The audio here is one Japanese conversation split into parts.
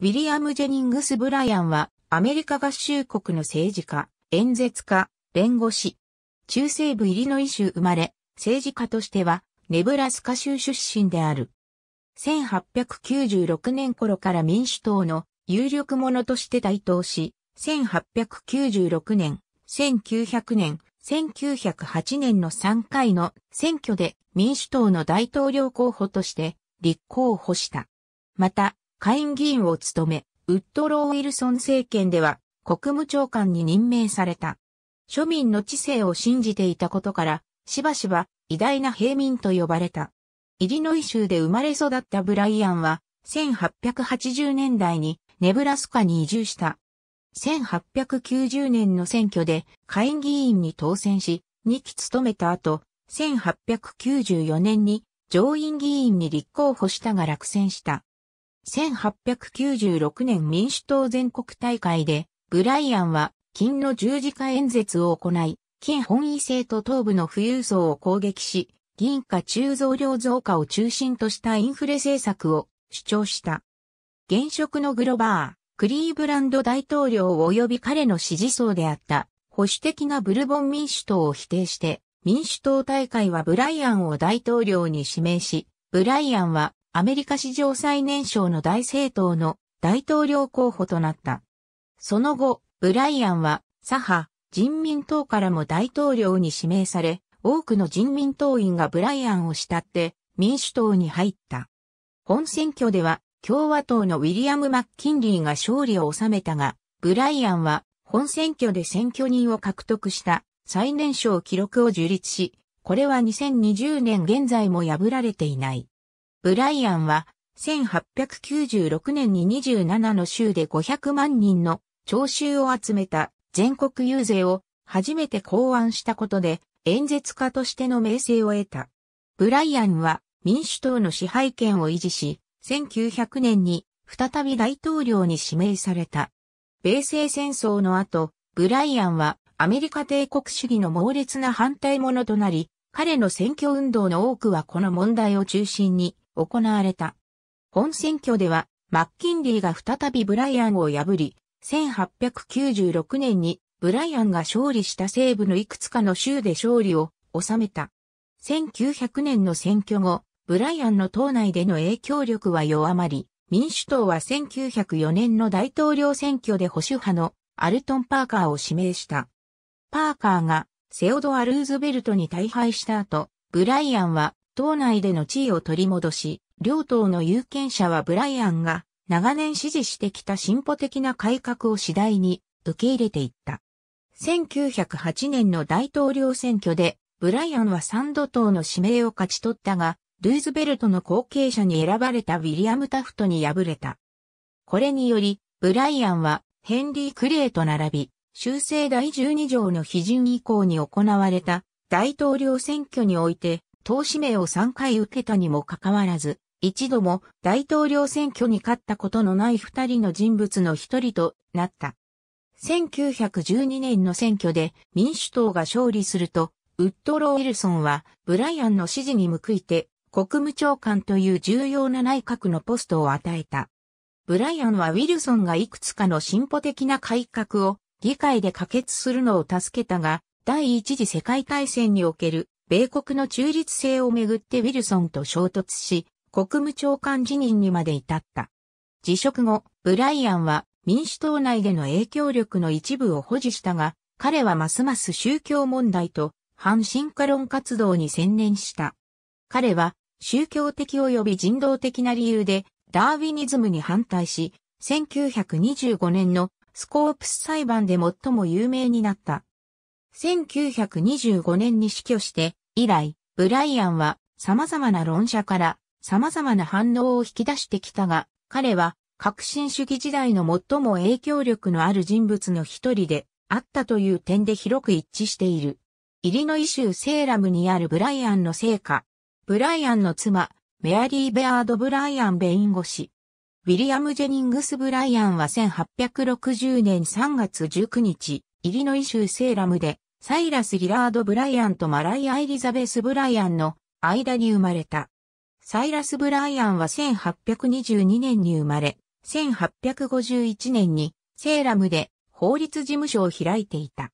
ウィリアム・ジェニングス・ブライアンは、アメリカ合衆国の政治家、演説家、弁護士。中西部イリノイ州生まれ、政治家としては、ネブラスカ州出身である。1896年頃から民主党の有力者として台頭し、1896年、1900年、1908年の3回の選挙で民主党の大統領候補として立候補した。また、下院議員を務め、ウッドロー・ウィルソン政権では国務長官に任命された。庶民の知性を信じていたことから、しばしば偉大な平民と呼ばれた。イリノイ州で生まれ育ったブライアンは、1880年代にネブラスカに移住した。1890年の選挙で下院議員に当選し、2期務めた後、1894年に上院議員に立候補したが落選した。1896年民主党全国大会で、ブライアンは、金の十字架演説を行い、金本位制と東部の富裕層を攻撃し、銀貨中造量増加を中心としたインフレ政策を主張した。現職のグロバー、クリーブランド大統領及び彼の支持層であった保守的なブルボン民主党を否定して、民主党大会はブライアンを大統領に指名し、ブライアンはアメリカ史上最年少の大政党の大統領候補となった。その後、ブライアンは左派、人民党からも大統領に指名され、多くの人民党員がブライアンを慕って民主党に入った。本選挙では共和党のウィリアム・マッキンリーが勝利を収めたが、ブライアンは本選挙で選挙人を獲得した最年少記録を樹立し、これは2020年現在も破られていない。ブライアンは、1896年に27の州で500万人の聴衆を集めた全国遊説を初めて考案したことで演説家としての名声を得た。ブライアンは民主党の支配権を維持し、1900年に再び大統領に指名された。米西戦争の後、ブライアンはアメリカ帝国主義の猛烈な反対者となり、彼の選挙運動の多くはこの問題を中心に行われた。本選挙では、マッキンリーが再びブライアンを破り、1896年にブライアンが勝利した西部のいくつかの州で勝利を収めた。1900年の選挙後、ブライアンの党内での影響力は弱まり、民主党は1904年の大統領選挙で保守派のアルトン・パーカーを指名した。パーカーがセオドア・ルーズベルトに大敗した後、ブライアンは党内での地位を取り戻し、両党の有権者はブライアンが長年支持してきた進歩的な改革を次第に受け入れていった。1908年の大統領選挙で、ブライアンは三度党の指名を勝ち取ったが、ルーズベルトの後継者に選ばれたウィリアム・タフトに敗れた。これにより、ブライアンはヘンリー・クレイと並び、修正第12条の批准以降に行われた大統領選挙において党指名を3回受けたにもかかわらず、一度も大統領選挙に勝ったことのない二人の人物の一人となった。1912年の選挙で民主党が勝利すると、ウッドロー・ウィルソンはブライアンの支持に報いて国務長官という重要な内閣のポストを与えた。ブライアンはウィルソンがいくつかの進歩的な改革を議会で可決するのを助けたが、第一次世界大戦における米国の中立性をめぐってウィルソンと衝突し、国務長官辞任にまで至った。辞職後、ブライアンは民主党内での影響力の一部を保持したが、彼はますます宗教問題と反進化論活動に専念した。彼は宗教的及び人道的な理由でダーウィニズムに反対し、1925年のスコープス裁判で最も有名になった。1925年に死去して、以来、ブライアンは様々な論者から様々な反応を引き出してきたが、彼は革新主義時代の最も影響力のある人物の一人であったという点で広く一致している。イリノイ州セーラムにあるブライアンの成果。ブライアンの妻、メアリー・ベアード・ブライアンベイン・ゴ氏。ウィリアム・ジェニングス・ブライアンは1860年3月19日、イリノイ州セーラムでサイラス・ギラード・ブライアンとマライア・エリザベス・ブライアンの間に生まれた。サイラス・ブライアンは1822年に生まれ、1851年にセーラムで法律事務所を開いていた。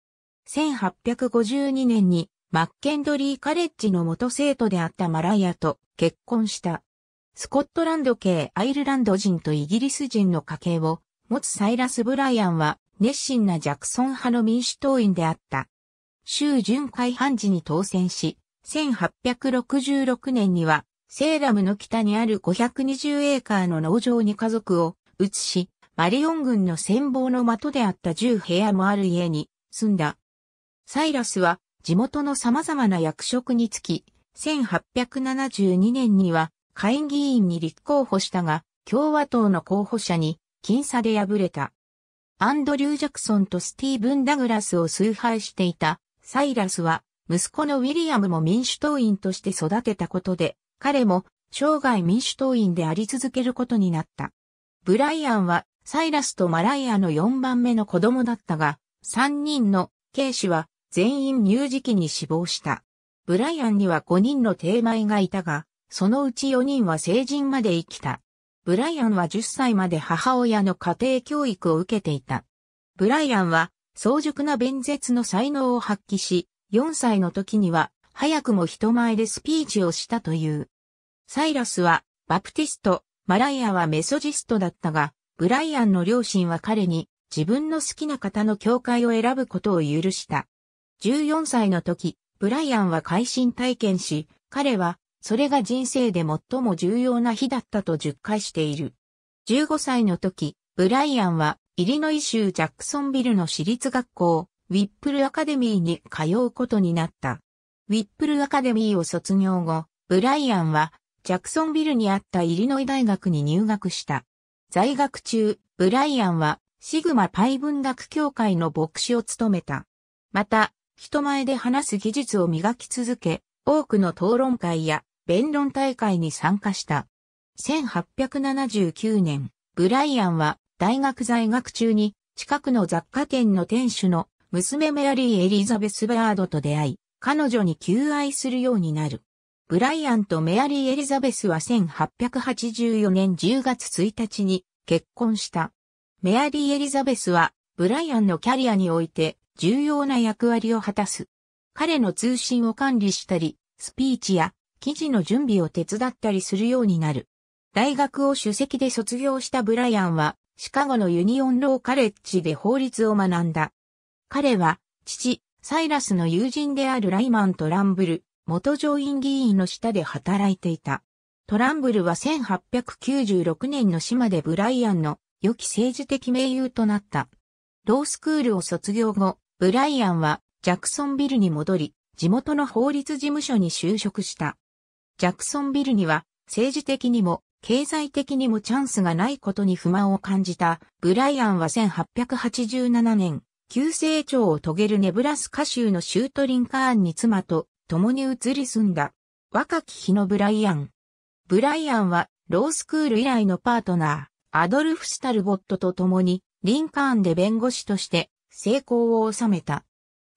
1852年にマッケンドリーカレッジの元生徒であったマライアと結婚した。スコットランド系アイルランド人とイギリス人の家系を持つサイラス・ブライアンは熱心なジャクソン派の民主党員であった。州巡回判事に当選し、1866年には、セーラムの北にある520エーカーの農場に家族を移し、マリオン軍の戦争の的であった10部屋もある家に住んだ。サイラスは地元の様々な役職につき、1872年には会議員に立候補したが、共和党の候補者に僅差で敗れた。アンドリュー・ジャクソンとスティーブン・ダグラスを崇拝していたサイラスは、息子のウィリアムも民主党員として育てたことで、彼も生涯民主党員であり続けることになった。ブライアンは、サイラスとマライアの4番目の子供だったが、3人の兵士は全員乳児期に死亡した。ブライアンには5人の定米がいたが、そのうち4人は成人まで生きた。ブライアンは10歳まで母親の家庭教育を受けていた。ブライアンは早熟な弁舌の才能を発揮し、4歳の時には早くも人前でスピーチをしたという。サイラスはバプティスト、マライアはメソジストだったが、ブライアンの両親は彼に自分の好きな方の教会を選ぶことを許した。14歳の時、ブライアンは会心体験し、彼はそれが人生で最も重要な日だったと述回している。15歳の時、ブライアンはイリノイ州ジャクソンビルの私立学校、ウィップルアカデミーに通うことになった。ウィップルアカデミーを卒業後、ブライアンは、ジャクソンビルにあったイリノイ大学に入学した。在学中、ブライアンは、シグマパイ文学協会の牧師を務めた。また、人前で話す技術を磨き続け、多くの討論会や弁論大会に参加した。1879年、ブライアンは大学在学中に近くの雑貨店の店主の娘メアリー・エリザベス・バードと出会い、彼女に求愛するようになる。ブライアンとメアリー・エリザベスは1884年10月1日に結婚した。メアリー・エリザベスはブライアンのキャリアにおいて重要な役割を果たす。彼の通信を管理したり、スピーチや記事の準備を手伝ったりするようになる。大学を首席で卒業したブライアンは、シカゴのユニオンローカレッジで法律を学んだ。彼は、父、サイラスの友人であるライマンとランブル、元上院議員の下で働いていた。トランブルは1896年の島でブライアンの良き政治的盟友となった。ロースクールを卒業後、ブライアンはジャクソンビルに戻り、地元の法律事務所に就職した。ジャクソンビルには政治的にも経済的にもチャンスがないことに不満を感じたブライアンは1887年、急成長を遂げるネブラスカ州のシュートリンカーンに妻と共に移り住んだ。若き日のブライアン。ブライアンはロースクール以来のパートナー、アドルフ・スタルボットと共にリンカーンで弁護士として成功を収めた。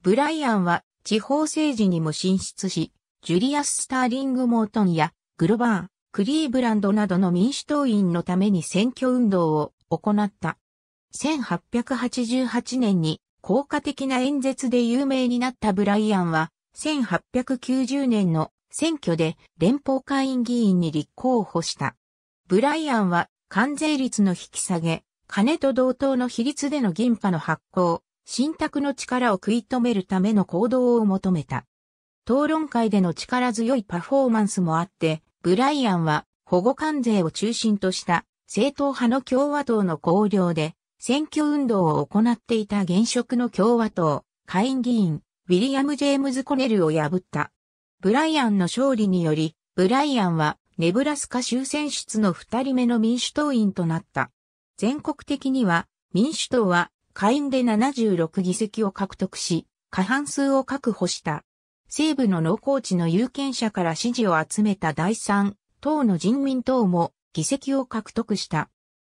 ブライアンは地方政治にも進出し、ジュリアス・スターリング・モートンやグロバー、クリーブランドなどの民主党員のために選挙運動を行った。1888年に効果的な演説で有名になったブライアンは、1890年の選挙で連邦会員議員に立候補した。ブライアンは関税率の引き下げ、金と同等の比率での銀貨の発行、信託の力を食い止めるための行動を求めた。討論会での力強いパフォーマンスもあって、ブライアンは保護関税を中心とした正統派の共和党の綱領で選挙運動を行っていた現職の共和党下院議員ウィリアム・ジェームズ・コネルを破った。ブライアンの勝利によりブライアンはネブラスカ州選出の二人目の民主党員となった。全国的には民主党は下院で76議席を獲得し過半数を確保した。西部の農耕地の有権者から支持を集めた第三党の人民党も議席を獲得した。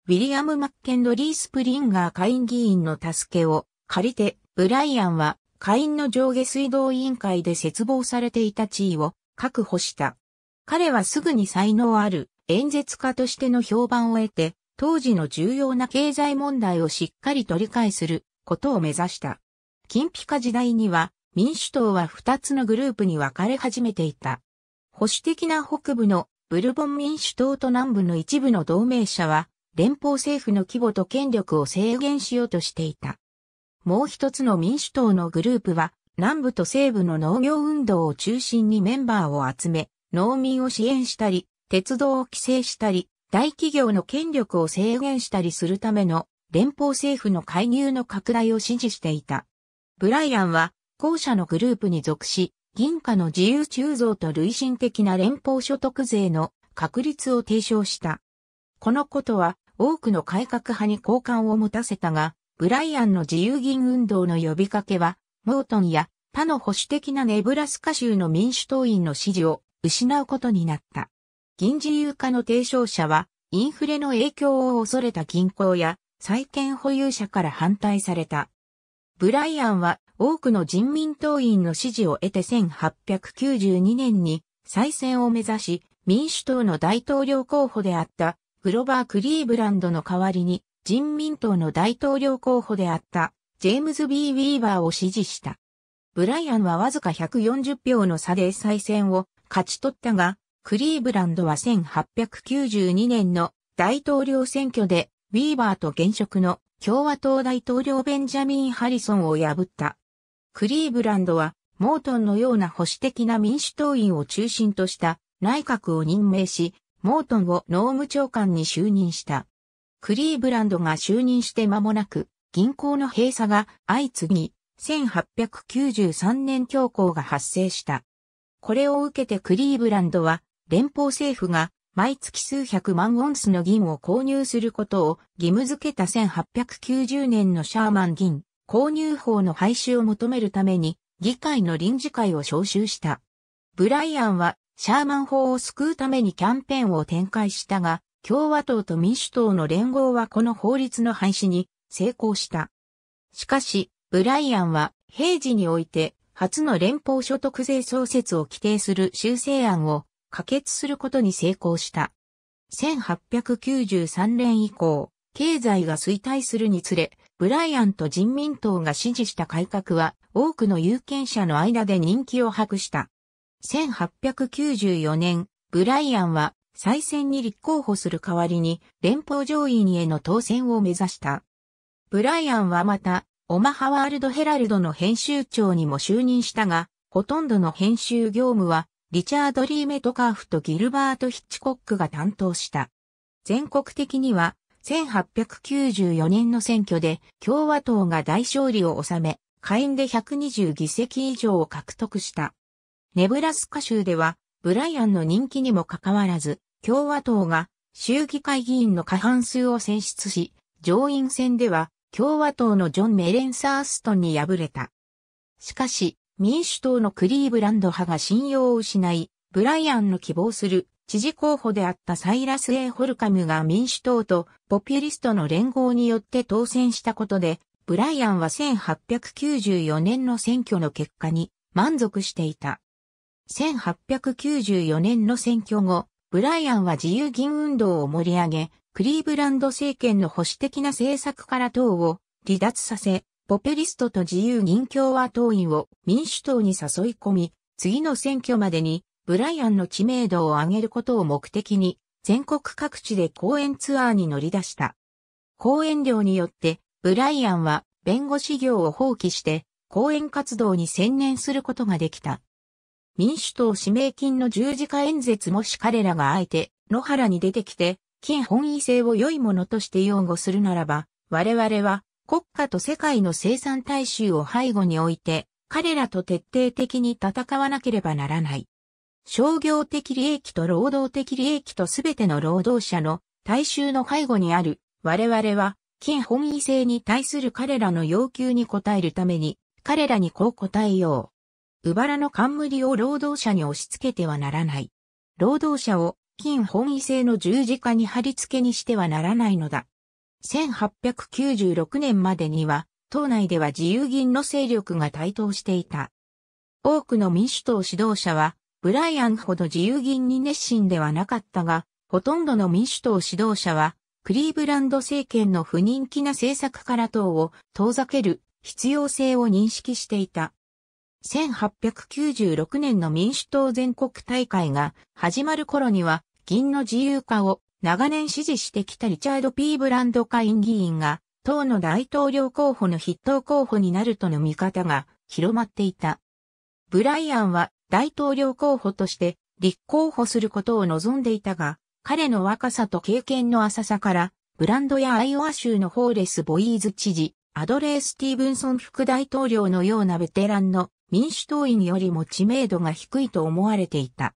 ウィリアム・マッケンドリー・スプリンガー下院議員の助けを借りて、ブライアンは下院の上下水道委員会で切望されていた地位を確保した。彼はすぐに才能ある演説家としての評判を得て、当時の重要な経済問題をしっかり取り返することを目指した。金ピカ時代には民主党は2つのグループに分かれ始めていた。保守的な北部のブルボン民主党と南部の一部の同盟者は、連邦政府の規模と権力を制限しようとしていた。もう一つの民主党のグループは、南部と西部の農業運動を中心にメンバーを集め、農民を支援したり、鉄道を規制したり、大企業の権力を制限したりするための連邦政府の介入の拡大を支持していた。ブライアンは後者のグループに属し、銀貨の自由鋳造と累進的な連邦所得税の確立を提唱した。このことは多くの改革派に好感を持たせたが、ブライアンの自由銀運動の呼びかけは、モートンや他の保守的なネブラスカ州の民主党員の支持を失うことになった。銀自由化の提唱者は、インフレの影響を恐れた銀行や債権保有者から反対された。ブライアンは多くの人民党員の支持を得て1892年に再選を目指し、民主党の大統領候補であったグロバー・クリーブランドの代わりに人民党の大統領候補であったジェームズ・ B・ ウィーバーを支持した。ブライアンはわずか140票の差で再選を勝ち取ったが、クリーブランドは1892年の大統領選挙でウィーバーと現職の共和党大統領ベンジャミン・ハリソンを破った。クリーブランドは、モートンのような保守的な民主党員を中心とした内閣を任命し、モートンを農務長官に就任した。クリーブランドが就任して間もなく、銀行の閉鎖が相次ぎ、1893年恐慌が発生した。これを受けてクリーブランドは、連邦政府が毎月数百万ウォンスの銀を購入することを義務付けた1890年のシャーマン銀購入法の廃止を求めるために議会の臨時会を招集した。ブライアンはシャーマン法を救うためにキャンペーンを展開したが、共和党と民主党の連合はこの法律の廃止に成功した。しかし、ブライアンは平時において初の連邦所得税創設を規定する修正案を可決することに成功した。1893年以降、経済が衰退するにつれ、ブライアント人民党が支持した改革は多くの有権者の間で人気を博した。1894年、ブライアンは再選に立候補する代わりに連邦上院への当選を目指した。ブライアンはまた、オマハワールドヘラルドの編集長にも就任したが、ほとんどの編集業務は、リチャード・リー・メトカーフとギルバート・ヒッチコックが担当した。全国的には、1894年の選挙で共和党が大勝利を収め、下院で120議席以上を獲得した。ネブラスカ州では、ブライアンの人気にもかかわらず、共和党が州議会議員の過半数を選出し、上院選では共和党のジョン・メレンサーストンに敗れた。しかし、民主党のクリーブランド派が信用を失い、ブライアンの希望する知事候補であったサイラス・エー・ホルカムが民主党とポピュリストの連合によって当選したことで、ブライアンは1894年の選挙の結果に満足していた。1894年の選挙後、ブライアンは自由銀運動を盛り上げ、クリーブランド政権の保守的な政策から党を離脱させ、ポピュリストと自由銀共和党員を民主党に誘い込み、次の選挙までにブライアンの知名度を上げることを目的に、全国各地で講演ツアーに乗り出した。講演料によって、ブライアンは弁護士業を放棄して、講演活動に専念することができた。民主党指名金の十字架演説もし彼らがあえて野原に出てきて、金本位制を良いものとして擁護するならば、我々は国家と世界の生産大衆を背後に置いて、彼らと徹底的に戦わなければならない。商業的利益と労働的利益とすべての労働者の大衆の背後にある我々は金本位制に対する彼らの要求に応えるために彼らにこう答えよう。うばらの冠を労働者に押し付けてはならない。労働者を金本位制の十字架に貼り付けにしてはならないのだ。1896年までには、党内では自由銀の勢力が台頭していた。多くの民主党指導者は、ブライアンほど自由銀に熱心ではなかったが、ほとんどの民主党指導者は、クリーブランド政権の不人気な政策から党を遠ざける必要性を認識していた。1896年の民主党全国大会が始まる頃には、銀の自由化を長年支持してきたリチャード・ P・ ブランド下院議員が、党の大統領候補の筆頭候補になるとの見方が広まっていた。ブライアンは大統領候補として立候補することを望んでいたが、彼の若さと経験の浅さから、ブランドやアイオワ州のホーレス・ボイーズ知事、アドレー・スティーブンソン副大統領のようなベテランの民主党員よりも知名度が低いと思われていた。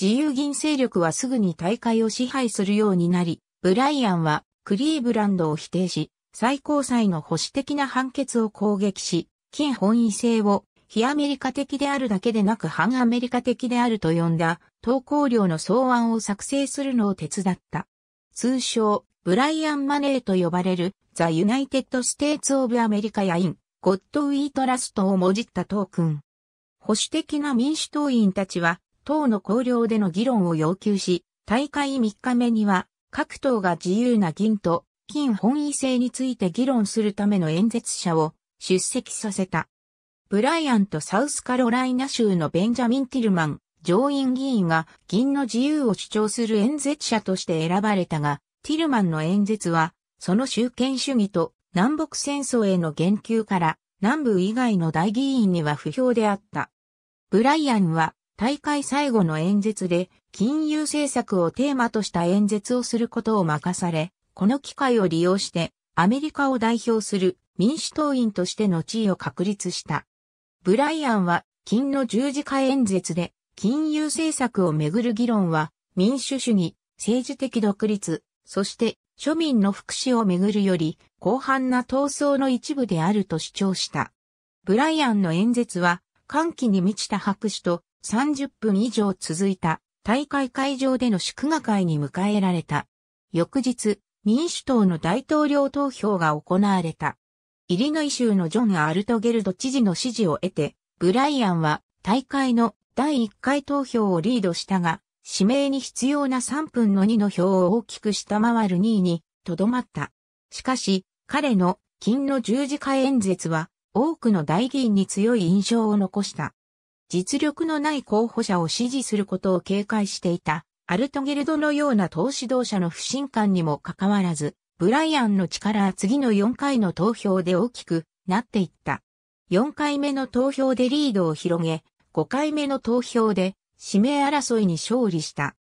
自由銀勢力はすぐに大会を支配するようになり、ブライアンはクリーブランドを否定し、最高裁の保守的な判決を攻撃し、金本位制を非アメリカ的であるだけでなく反アメリカ的であると呼んだ投稿料の草案を作成するのを手伝った。通称、ブライアン・マネーと呼ばれる、ザ・ユナイテッド・ステーツ・オブ・アメリカやイン、ゴッド・ウィート・ラストをもじったトークン。保守的な民主党員たちは、党の綱領での議論を要求し、大会3日目には、各党が自由な銀と、金本位制について議論するための演説者を出席させた。ブライアント・サウスカロライナ州のベンジャミン・ティルマン、上院議員が銀の自由を主張する演説者として選ばれたが、ティルマンの演説は、その集権主義と南北戦争への言及から、南部以外の大議員には不評であった。ブライアンは、大会最後の演説で、金融政策をテーマとした演説をすることを任され、この機会を利用して、アメリカを代表する民主党員としての地位を確立した。ブライアンは、金の十字架演説で、金融政策をめぐる議論は、民主主義、政治的独立、そして庶民の福祉をめぐるより、広範な闘争の一部であると主張した。ブライアンの演説は、歓喜に満ちた拍手と30分以上続いた大会会場での祝賀会に迎えられた。翌日、民主党の大統領投票が行われた。イリノイ州のジョン・アルトゲルド知事の支持を得て、ブライアンは大会の第1回投票をリードしたが、指名に必要な3分の2の票を大きく下回る2位にとどまった。しかし、彼の金の十字架演説は多くの大議員に強い印象を残した。実力のない候補者を支持することを警戒していた、アルトゲルドのような党指導者の不信感にもかかわらず、ブライアンの力は次の4回の投票で大きくなっていった。4回目の投票でリードを広げ、5回目の投票で指名争いに勝利した。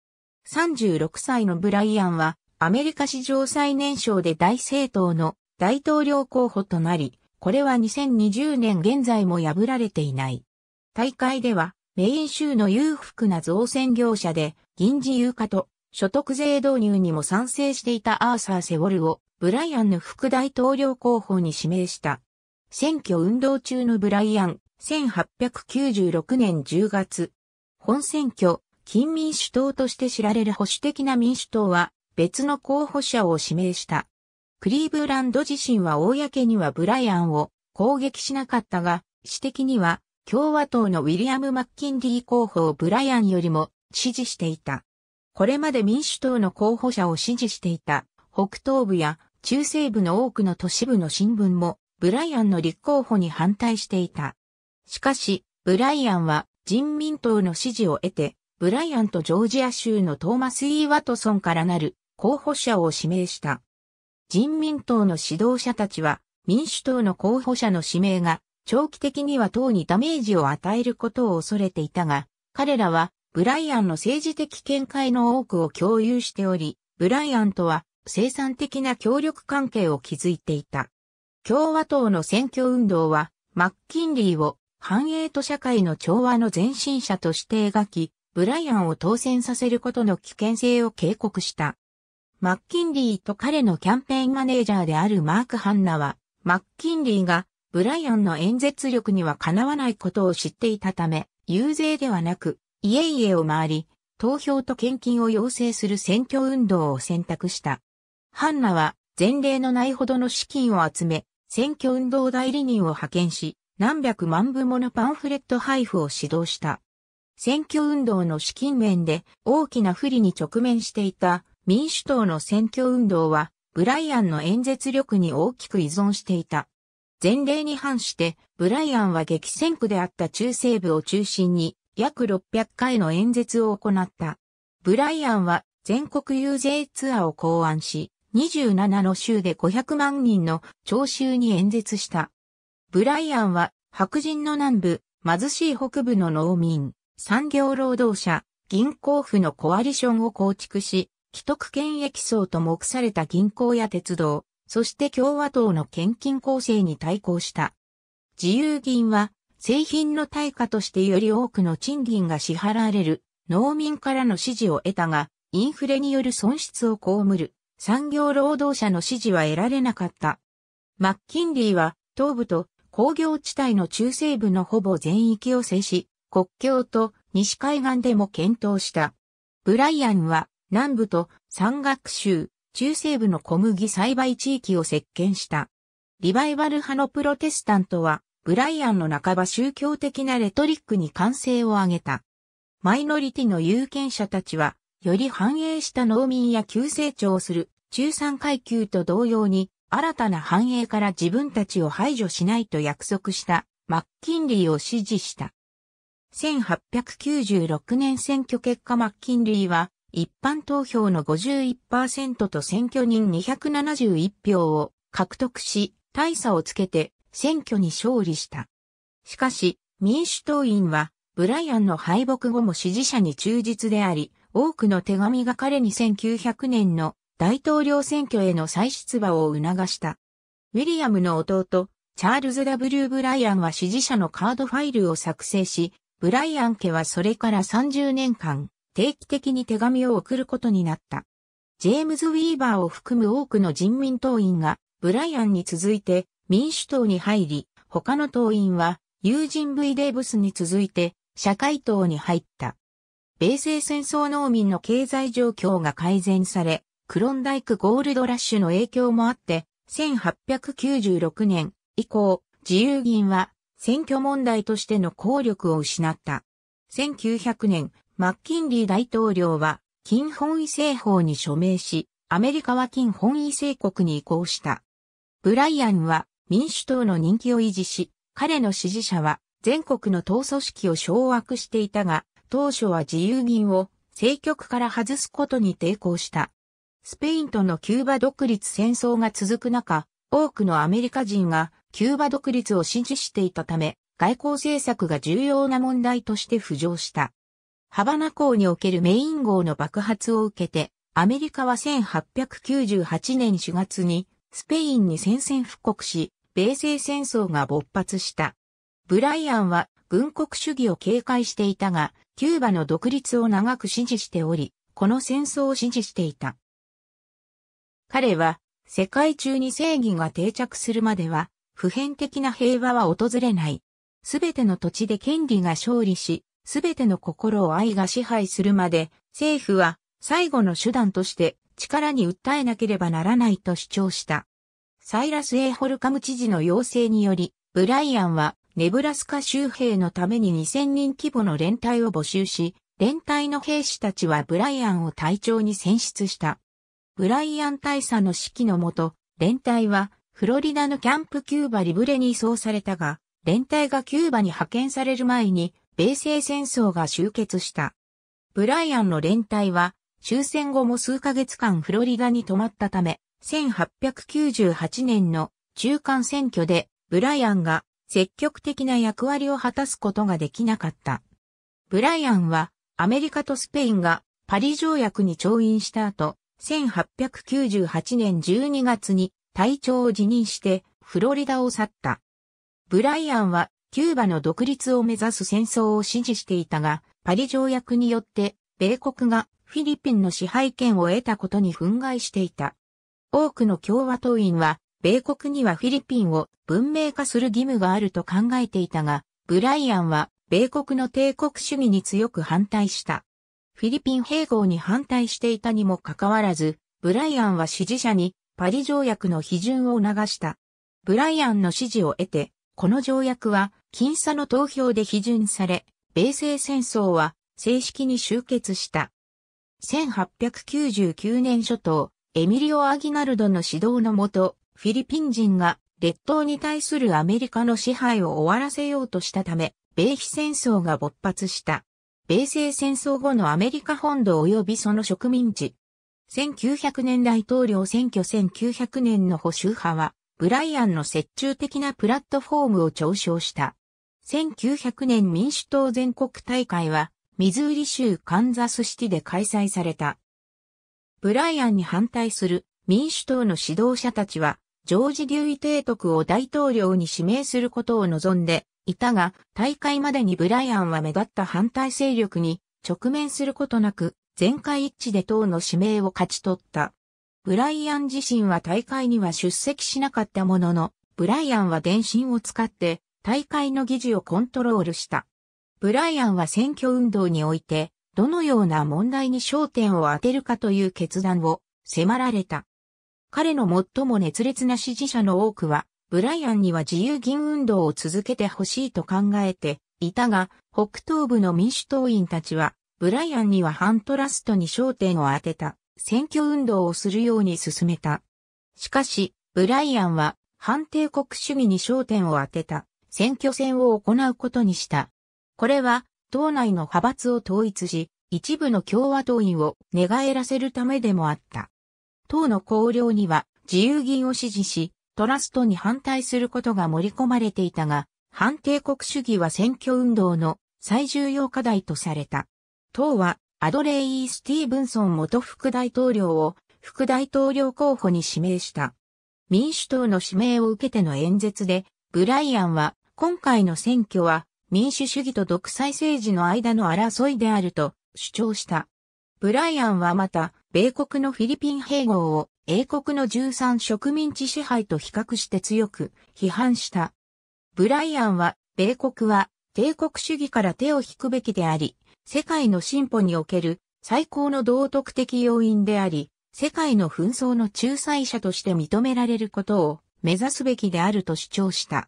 36歳のブライアンはアメリカ史上最年少で大政党の大統領候補となり、これは2020年現在も破られていない。大会ではメイン州の裕福な造船業者で銀次優化と所得税導入にも賛成していたアーサー・セウォルをブライアンの副大統領候補に指名した。選挙運動中のブライアン、1896年10月。本選挙、近民主党として知られる保守的な民主党は別の候補者を指名した。クリーブランド自身は公にはブライアンを攻撃しなかったが、私的には共和党のウィリアム・マッキンディ候補をブライアンよりも支持していた。これまで民主党の候補者を支持していた北東部や中西部の多くの都市部の新聞もブライアンの立候補に反対していた。しかし、ブライアンは人民党の支持を得て、ブライアンとジョージア州のトーマス・イー・ワトソンからなる候補者を指名した。人民党の指導者たちは民主党の候補者の指名が長期的には党にダメージを与えることを恐れていたが、彼らはブライアンの政治的見解の多くを共有しており、ブライアンとは生産的な協力関係を築いていた。共和党の選挙運動は、マッキンリーを繁栄と社会の調和の前進者として描き、ブライアンを当選させることの危険性を警告した。マッキンリーと彼のキャンペーンマネージャーであるマーク・ハンナは、マッキンリーがブライアンの演説力にはかなわないことを知っていたため、遊説ではなく家々を回り、投票と献金を要請する選挙運動を選択した。ハンナは前例のないほどの資金を集め、選挙運動代理人を派遣し、何百万部ものパンフレット配布を指導した。選挙運動の資金面で大きな不利に直面していた民主党の選挙運動は、ブライアンの演説力に大きく依存していた。前例に反して、ブライアンは激戦区であった中西部を中心に約600回の演説を行った。ブライアンは全国遊説ツアーを考案し、27の州で500万人の聴衆に演説した。ブライアンは白人の南部、貧しい北部の農民、産業労働者、銀行府のコアリションを構築し、既得権益層と目された銀行や鉄道、そして共和党の献金構成に対抗した。自由銀は製品の対価としてより多くの賃金が支払われる農民からの支持を得たが、インフレによる損失を被る産業労働者の支持は得られなかった。マッキンリーは東部と工業地帯の中西部のほぼ全域を制し、国境と西海岸でも検討した。ブライアンは南部と山岳州、中西部の小麦栽培地域を席巻した。リバイバル派のプロテスタントはブライアンの半ば宗教的なレトリックに歓声を上げた。マイノリティの有権者たちは、より繁栄した農民や急成長する中産階級と同様に、新たな繁栄から自分たちを排除しないと約束したマッキンリーを支持した。1896年選挙結果マッキンリーは一般投票の51%と選挙人271票を獲得し大差をつけて選挙に勝利した。しかし、民主党員は、ブライアンの敗北後も支持者に忠実であり、多くの手紙が彼に1900年の大統領選挙への再出馬を促した。ウィリアムの弟、チャールズ・ W・ ブライアンは支持者のカードファイルを作成し、ブライアン家はそれから30年間、定期的に手紙を送ることになった。ジェームズ・ウィーバーを含む多くの人民党員が、ブライアンに続いて、民主党に入り、他の党員は、友人 V デーブスに続いて、社会党に入った。米西戦争農民の経済状況が改善され、クロンダイクゴールドラッシュの影響もあって、1896年以降、自由銀は選挙問題としての効力を失った。1900年、マッキンリー大統領は、金本位制法に署名し、アメリカは金本位制国に移行した。ブライアンは、民主党の人気を維持し、彼の支持者は全国の党組織を掌握していたが、当初は自由銀を政局から外すことに抵抗した。スペインとのキューバ独立戦争が続く中、多くのアメリカ人がキューバ独立を支持していたため、外交政策が重要な問題として浮上した。ハバナ港におけるメイン号の爆発を受けて、アメリカは1898年4月にスペインに宣戦布告し、米西戦争が勃発した。ブライアンは軍国主義を警戒していたが、キューバの独立を長く支持しており、この戦争を支持していた。彼は、世界中に正義が定着するまでは、普遍的な平和は訪れない。すべての土地で権利が勝利し、すべての心を愛が支配するまで、政府は最後の手段として力に訴えなければならないと主張した。サイラス・エーホルカム知事の要請により、ブライアンはネブラスカ州兵のために2000人規模の連隊を募集し、連隊の兵士たちはブライアンを隊長に選出した。ブライアン大佐の指揮のもと、連隊はフロリダのキャンプキューバリブレに移送されたが、連隊がキューバに派遣される前に、米西戦争が終結した。ブライアンの連隊は、終戦後も数ヶ月間フロリダに泊まったため、1898年の中間選挙でブライアンが積極的な役割を果たすことができなかった。ブライアンはアメリカとスペインがパリ条約に調印した後、1898年12月に隊長を辞任してフロリダを去った。ブライアンはキューバの独立を目指す戦争を支持していたが、パリ条約によって米国がフィリピンの支配権を得たことに憤慨していた。多くの共和党員は、米国にはフィリピンを文明化する義務があると考えていたが、ブライアンは米国の帝国主義に強く反対した。フィリピン併合に反対していたにもかかわらず、ブライアンは支持者にパリ条約の批准を促した。ブライアンの支持を得て、この条約は僅差の投票で批准され、米西戦争は正式に終結した。1899年初頭、エミリオ・アギナルドの指導のもと、フィリピン人が列島に対するアメリカの支配を終わらせようとしたため、米非戦争が勃発した。米西戦争後のアメリカ本土及びその植民地。1900年大統領選挙1900年の保守派は、ブライアンの折衷的なプラットフォームを嘲笑した。1900年民主党全国大会は、ミズーリ州カンザスシティで開催された。ブライアンに反対する民主党の指導者たちは、ジョージ・デュイ提督を大統領に指名することを望んでいたが、大会までにブライアンは目立った反対勢力に直面することなく、全会一致で党の指名を勝ち取った。ブライアン自身は大会には出席しなかったものの、ブライアンは電信を使って大会の議事をコントロールした。ブライアンは選挙運動においてどのような問題に焦点を当てるかという決断を迫られた。彼の最も熱烈な支持者の多くは、ブライアンには自由銀運動を続けてほしいと考えていたが、北東部の民主党員たちは、ブライアンには反トラストに焦点を当てた、選挙運動をするように進めた。しかし、ブライアンは、反帝国主義に焦点を当てた、選挙戦を行うことにした。これは、党内の派閥を統一し、一部の共和党員を寝返らせるためでもあった。党の綱領には自由議員を支持し、トラストに反対することが盛り込まれていたが、反帝国主義は選挙運動の最重要課題とされた。党はアドレイー・スティーブンソン元副大統領を副大統領候補に指名した。民主党の指名を受けての演説で、ブライアンは今回の選挙は民主主義と独裁政治の間の争いであると主張した。ブライアンはまた、米国のフィリピン併合を英国の13植民地支配と比較して強く批判した。ブライアンは、米国は帝国主義から手を引くべきであり、世界の進歩における最高の道徳的要因であり、世界の紛争の仲裁者として認められることを目指すべきであると主張した。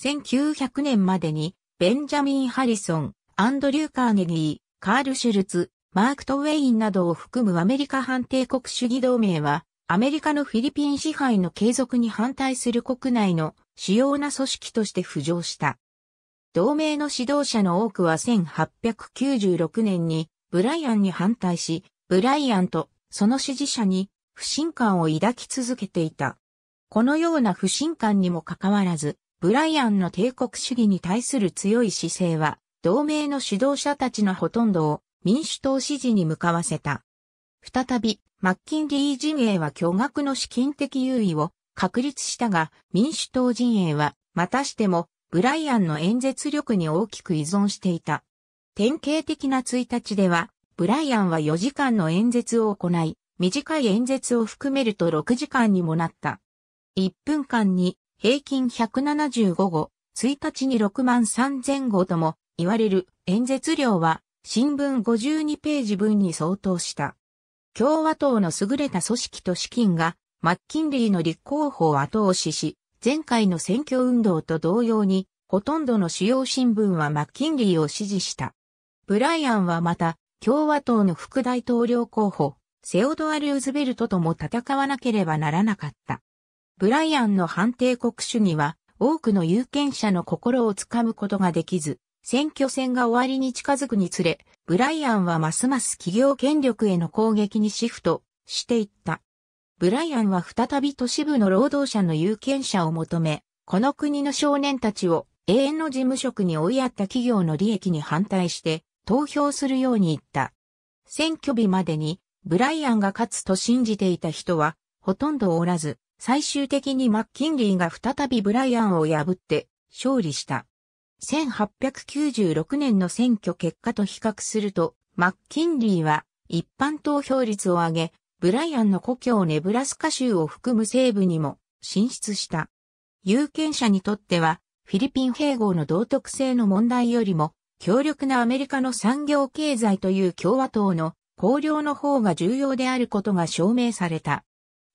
1900年までにベンジャミン・ハリソン、アンドリュー・カーネギー、カール・シュルツ、マーク・トウェインなどを含むアメリカ反帝国主義同盟は、アメリカのフィリピン支配の継続に反対する国内の主要な組織として浮上した。同盟の指導者の多くは1896年にブライアンに反対し、ブライアンとその支持者に不信感を抱き続けていた。このような不信感にもかかわらず、ブライアンの帝国主義に対する強い姿勢は、同盟の指導者たちのほとんどを民主党支持に向かわせた。再び、マッキンリー陣営は巨額の資金的優位を確立したが、民主党陣営は、またしても、ブライアンの演説力に大きく依存していた。典型的な1日では、ブライアンは4時間の演説を行い、短い演説を含めると6時間にもなった。1分間に平均175語、1日に6万3000語とも言われる演説量は新聞52ページ分に相当した。共和党の優れた組織と資金がマッキンリーの立候補を後押しし、前回の選挙運動と同様に、ほとんどの主要新聞はマッキンリーを支持した。ブライアンはまた、共和党の副大統領候補、セオドア・ルーズベルトとも戦わなければならなかった。ブライアンの反帝国主義は多くの有権者の心をつかむことができず、選挙戦が終わりに近づくにつれ、ブライアンはますます企業権力への攻撃にシフトしていった。ブライアンは再び都市部の労働者の有権者を求め、この国の少年たちを永遠の事務職に追いやった企業の利益に反対して投票するように言った。選挙日までにブライアンが勝つと信じていた人はほとんどおらず、最終的にマッキンリーが再びブライアンを破って勝利した。1896年の選挙結果と比較すると、マッキンリーは一般投票率を上げ、ブライアンの故郷ネブラスカ州を含む西部にも進出した。有権者にとっては、フィリピン併合の道徳性の問題よりも、強力なアメリカの産業経済という共和党の綱領の方が重要であることが証明された。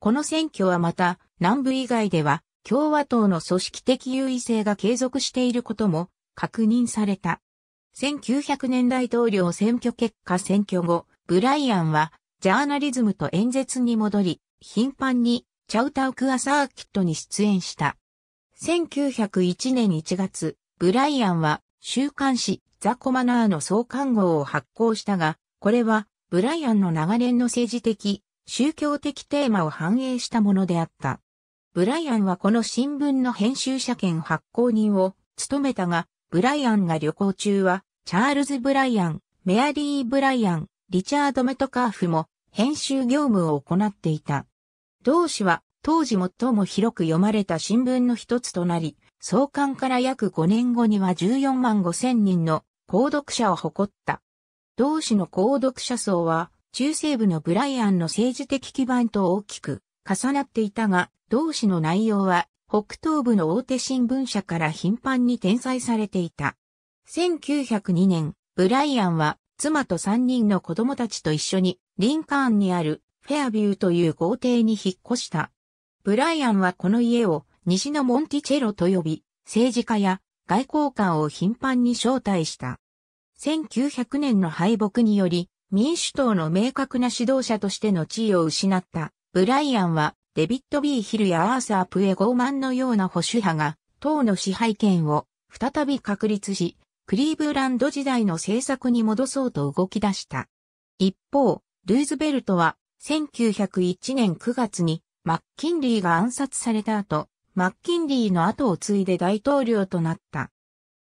この選挙はまた、南部以外では、共和党の組織的優位性が継続していることも確認された。1900年大統領選挙結果選挙後、ブライアンはジャーナリズムと演説に戻り、頻繁にチャウタウクアサーキットに出演した。1901年1月、ブライアンは週刊誌ザ・コマナーの創刊号を発行したが、これはブライアンの長年の政治的宗教的テーマを反映したものであった。ブライアンはこの新聞の編集者兼発行人を務めたが、ブライアンが旅行中は、チャールズ・ブライアン、メアリー・ブライアン、リチャード・メトカーフも編集業務を行っていた。同氏は当時最も広く読まれた新聞の一つとなり、創刊から約5年後には14万5千人の購読者を誇った。同氏の購読者層は中西部のブライアンの政治的基盤と大きく重なっていたが、同志の内容は北東部の大手新聞社から頻繁に転載されていた。1902年、ブライアンは妻と3人の子供たちと一緒にリンカーンにあるフェアビューという豪邸に引っ越した。ブライアンはこの家を西のモンティチェロと呼び、政治家や外交官を頻繁に招待した。1900年の敗北により民主党の明確な指導者としての地位を失ったブライアンはデビッド・ー・ヒルやアーサー・プエ・ゴーマンのような保守派が党の支配権を再び確立し、クリーブランド時代の政策に戻そうと動き出した。一方、ルーズベルトは1901年9月にマッキンリーが暗殺された後、マッキンリーの後を継いで大統領となった。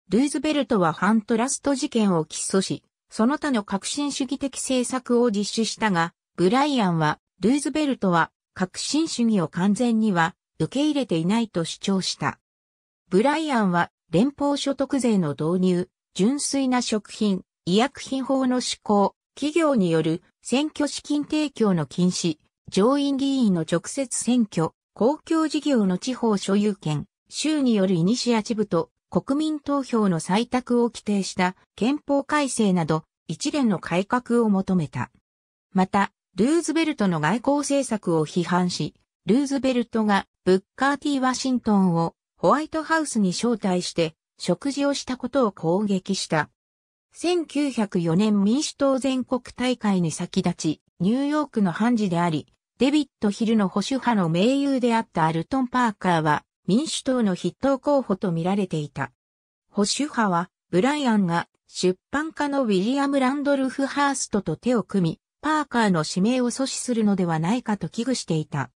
ルーズベルトは反トラスト事件を起訴し、その他の革新主義的政策を実施したが、ブライアンは、ルーズベルトは革新主義を完全には受け入れていないと主張した。ブライアンは連邦所得税の導入、純粋な食品、医薬品法の施行、企業による選挙資金提供の禁止、上院議員の直接選挙、公共事業の地方所有権、州によるイニシアチブと国民投票の採択を規定した憲法改正など一連の改革を求めた。また、ルーズベルトの外交政策を批判し、ルーズベルトがブッカーティ・ワシントンをホワイトハウスに招待して食事をしたことを攻撃した。1904年民主党全国大会に先立ち、ニューヨークの判事であり、デビット・ヒルの保守派の盟友であったアルトン・パーカーは、民主党の筆頭候補と見られていた。保守派は、ブライアンが出版家のウィリアム・ランドルフ・ハーストと手を組み、パーカーの指名を阻止するのではないかと危惧していた。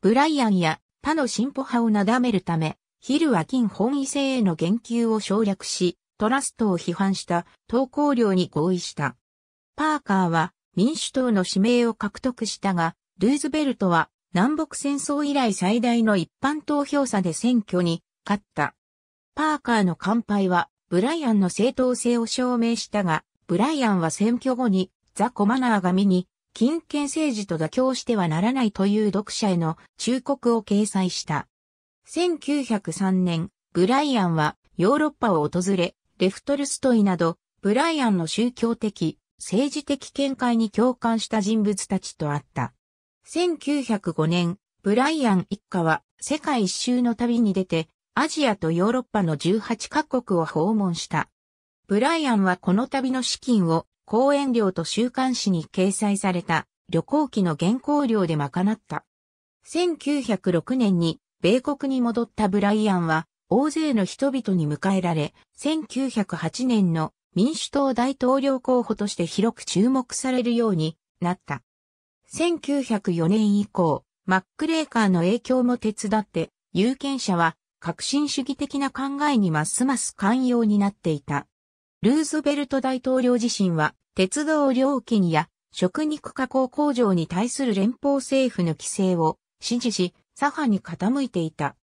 ブライアンや他の進歩派をなだめるため、ヒルは金本位制への言及を省略し、トラストを批判した投稿料に合意した。パーカーは民主党の指名を獲得したが、ルーズベルトは南北戦争以来最大の一般投票差で選挙に勝った。パーカーの乾杯はブライアンの正当性を証明したが、ブライアンは選挙後にザ・コマナーが見に金権政治と妥協してはならないという読者への忠告を掲載した。1903年、ブライアンはヨーロッパを訪れ、レフトルストイなど、ブライアンの宗教的、政治的見解に共感した人物たちと会った。1905年、ブライアン一家は世界一周の旅に出て、アジアとヨーロッパの18カ国を訪問した。ブライアンはこの旅の資金を講演料と週刊誌に掲載された旅行記の原稿料で賄った。1906年に米国に戻ったブライアンは大勢の人々に迎えられ、1908年の民主党大統領候補として広く注目されるようになった。1904年以降、マックレーカーの影響も手伝って、有権者は革新主義的な考えにますます寛容になっていた。ルーズベルト大統領自身は、鉄道料金や食肉加工工場に対する連邦政府の規制を支持し、左派に傾いていた。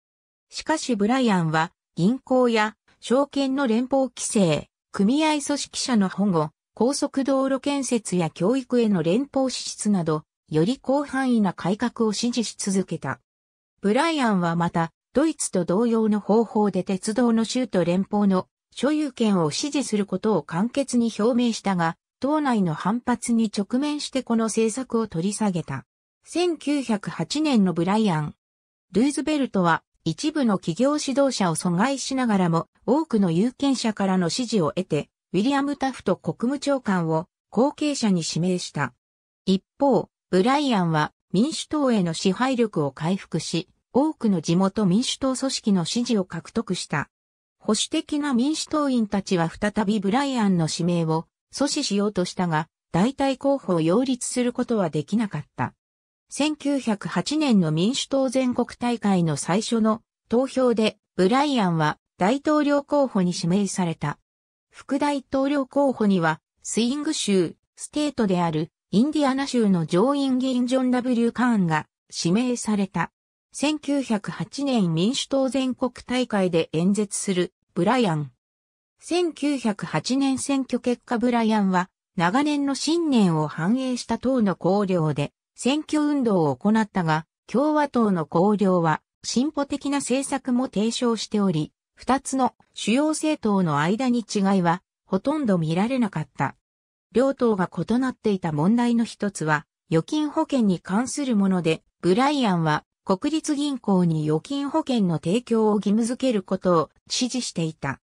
しかしブライアンは、銀行や証券の連邦規制、組合組織者の保護、高速道路建設や教育への連邦支出など、より広範囲な改革を支持し続けた。ブライアンはまた、ドイツと同様の方法で鉄道の州と連邦の所有権を支持することを簡潔に表明したが、党内の反発に直面してこの政策を取り下げた。1908年のブライアン。ルーズベルトは一部の企業指導者を阻害しながらも多くの有権者からの支持を得て、ウィリアム・タフト国務長官を後継者に指名した。一方、ブライアンは民主党への支配力を回復し、多くの地元民主党組織の支持を獲得した。保守的な民主党員たちは再びブライアンの指名を阻止しようとしたが、代替候補を擁立することはできなかった。1908年の民主党全国大会の最初の投票で、ブライアンは大統領候補に指名された。副大統領候補には、スイング州、ステートであるインディアナ州の上院議員ジョン・ W・ カーンが指名された。1908年民主党全国大会で演説するブライアン。1908年選挙結果ブライアンは長年の信念を反映した党の綱領で選挙運動を行ったが、共和党の綱領は進歩的な政策も提唱しており、二つの主要政党の間に違いはほとんど見られなかった。両党が異なっていた問題の一つは、預金保険に関するもので、ブライアンは国立銀行に預金保険の提供を義務付けることを指示していた。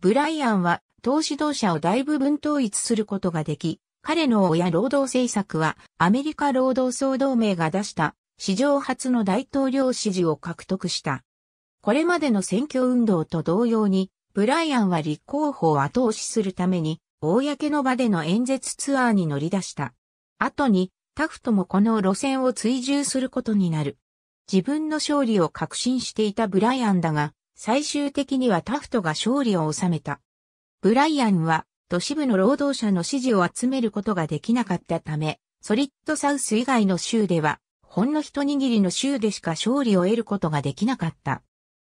ブライアンは投資同社を大部分統一することができ、彼の親労働政策はアメリカ労働総同盟が出した史上初の大統領支持を獲得した。これまでの選挙運動と同様に、ブライアンは立候補を後押しするために公の場での演説ツアーに乗り出した。後に、タフトもこの路線を追従することになる。自分の勝利を確信していたブライアンだが、最終的にはタフトが勝利を収めた。ブライアンは、都市部の労働者の支持を集めることができなかったため、ソリッドサウス以外の州では、ほんの一握りの州でしか勝利を得ることができなかった。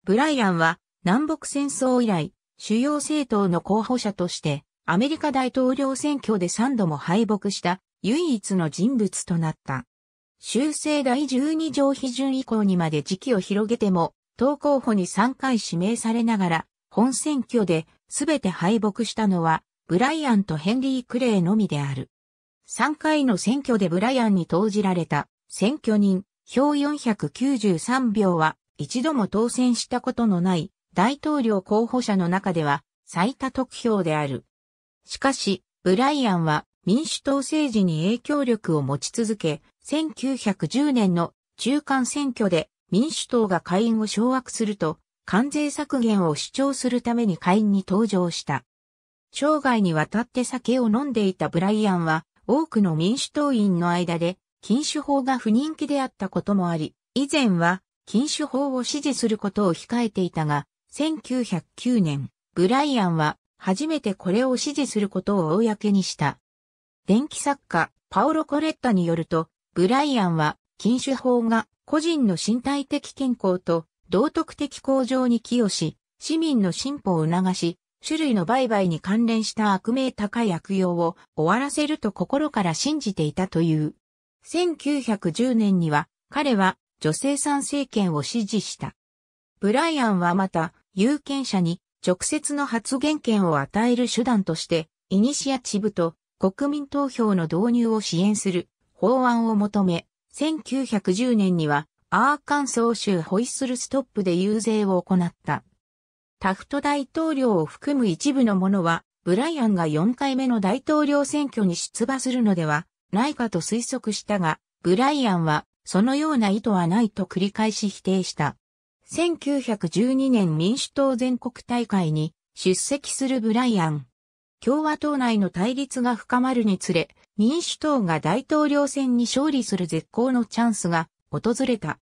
ブライアンは、南北戦争以来、主要政党の候補者として、アメリカ大統領選挙で3度も敗北した唯一の人物となった。修正第12条批准以降にまで時期を広げても、党候補に3回指名されながら、本選挙で全て敗北したのは、ブライアンとヘンリー・クレイのみである。3回の選挙でブライアンに投じられた選挙人票493票は一度も当選したことのない大統領候補者の中では最多得票である。しかし、ブライアンは民主党政治に影響力を持ち続け、1910年の中間選挙で民主党が会員を掌握すると、関税削減を主張するために会員に登場した。生涯にわたって酒を飲んでいたブライアンは、多くの民主党員の間で、禁酒法が不人気であったこともあり、以前は禁酒法を支持することを控えていたが、1909年、ブライアンは初めてこれを支持することを公にした。電気作家、パオロ・コレッタによると、ブライアンは、禁酒法が個人の身体的健康と道徳的向上に寄与し、市民の進歩を促し、種類の売買に関連した悪名高い悪用を終わらせると心から信じていたという。1910年には彼は女性参政権を支持した。ブライアンはまた有権者に直接の発言権を与える手段として、イニシアチブと国民投票の導入を支援する法案を求め、1910年にはアーカンソー州ホイッスルストップで遊説を行った。タフト大統領を含む一部の者は、ブライアンが4回目の大統領選挙に出馬するのではないかと推測したが、ブライアンはそのような意図はないと繰り返し否定した。1912年民主党全国大会に出席するブライアン。共和党内の対立が深まるにつれ、民主党が大統領選に勝利する絶好のチャンスが訪れた。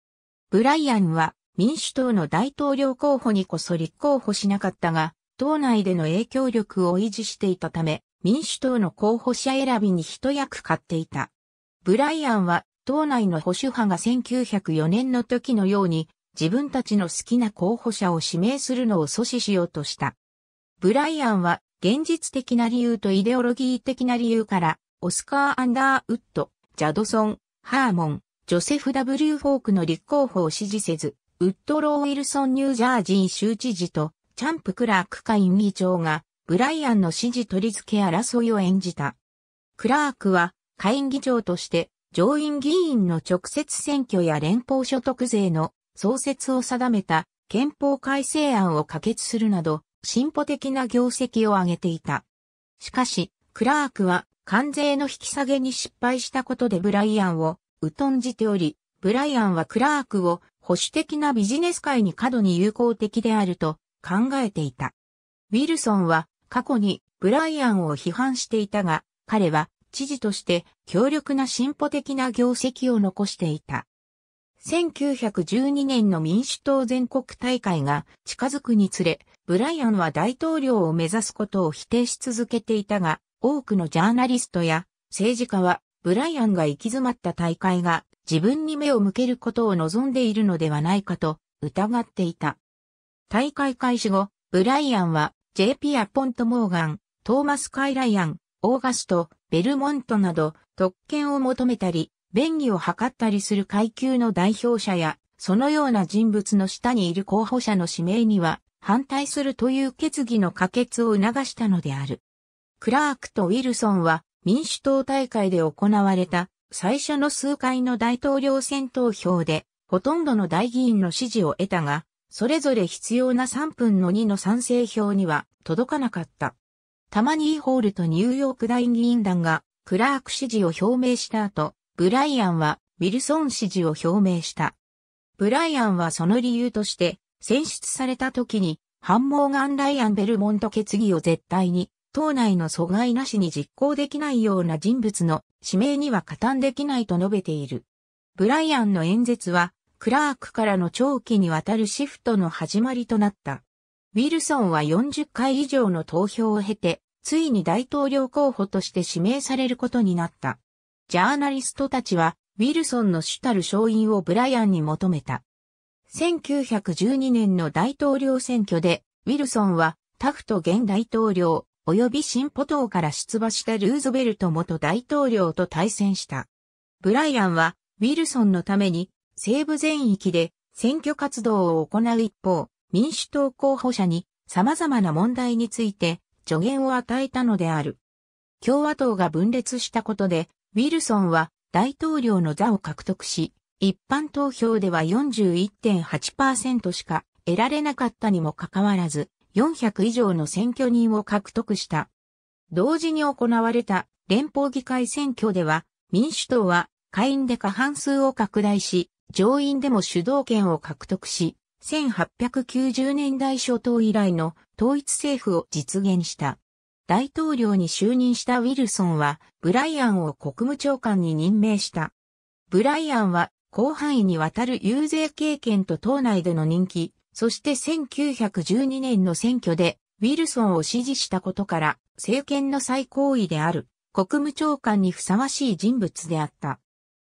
ブライアンは民主党の大統領候補にこそ立候補しなかったが、党内での影響力を維持していたため、民主党の候補者選びに一役買っていた。ブライアンは党内の保守派が1904年の時のように自分たちの好きな候補者を指名するのを阻止しようとした。ブライアンは現実的な理由とイデオロギー的な理由から、オスカー・アンダーウッド、ジャドソン、ハーモン、ジョセフ・ W・ フォークの立候補を支持せず、ウッドロー・ウィルソン・ニュージャージー州知事と、チャンプ・クラーク下院議長が、ブライアンの支持取り付け争いを演じた。クラークは、下院議長として、上院議員の直接選挙や連邦所得税の創設を定めた憲法改正案を可決するなど、進歩的な業績を上げていた。しかし、クラークは関税の引き下げに失敗したことでブライアンを疎んじており、ブライアンはクラークを保守的なビジネス界に過度に友好的であると考えていた。ウィルソンは過去にブライアンを批判していたが、彼は知事として強力な進歩的な業績を残していた。1912年の民主党全国大会が近づくにつれ、ブライアンは大統領を目指すことを否定し続けていたが、多くのジャーナリストや政治家は、ブライアンが行き詰まった大会が自分に目を向けることを望んでいるのではないかと疑っていた。大会開始後、ブライアンは JP アポント・モーガン、トーマス・カイライアン、オーガスト、ベルモントなど特権を求めたり、便宜を図ったりする階級の代表者や、そのような人物の下にいる候補者の指名には反対するという決議の可決を促したのである。クラークとウィルソンは民主党大会で行われた最初の数回の大統領選投票でほとんどの大議員の支持を得たが、それぞれ必要な3分の2の賛成票には届かなかった。タマニーホールとニューヨーク大議員団がクラーク支持を表明した後、ブライアンはウィルソン支持を表明した。ブライアンはその理由として、選出された時に、反毛ガンライアン・ベルモント決議を絶対に、党内の阻害なしに実行できないような人物の指名には加担できないと述べている。ブライアンの演説は、クラークからの長期にわたるシフトの始まりとなった。ウィルソンは40回以上の投票を経て、ついに大統領候補として指名されることになった。ジャーナリストたちは、ウィルソンの主たる勝因をブライアンに求めた。1912年の大統領選挙で、ウィルソンはタフト現大統領及び新ポ党から出馬したルーズベルト元大統領と対戦した。ブライアンはウィルソンのために西部全域で選挙活動を行う一方、民主党候補者に様々な問題について助言を与えたのである。共和党が分裂したことでウィルソンは大統領の座を獲得し、一般投票では41.8%しか得られなかったにもかかわらず、400以上の選挙人を獲得した。同時に行われた連邦議会選挙では、民主党は下院で過半数を拡大し、上院でも主導権を獲得し、1890年代初頭以来の統一政府を実現した。大統領に就任したウィルソンは、ブライアンを国務長官に任命した。ブライアンは、広範囲にわたる遊説経験と党内での人気、そして1912年の選挙で、ウィルソンを支持したことから、政権の最高位である、国務長官にふさわしい人物であった。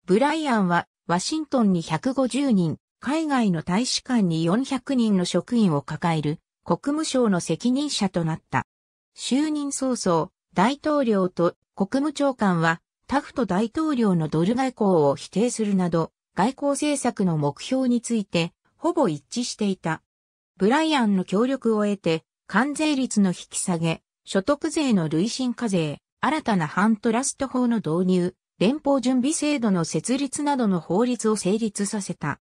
ブライアンは、ワシントンに150人、海外の大使館に400人の職員を抱える、国務省の責任者となった。就任早々、大統領と国務長官はタフト大統領のドル外交を否定するなど、外交政策の目標について、ほぼ一致していた。ブライアンの協力を得て、関税率の引き下げ、所得税の累進課税、新たな反トラスト法の導入、連邦準備制度の設立などの法律を成立させた。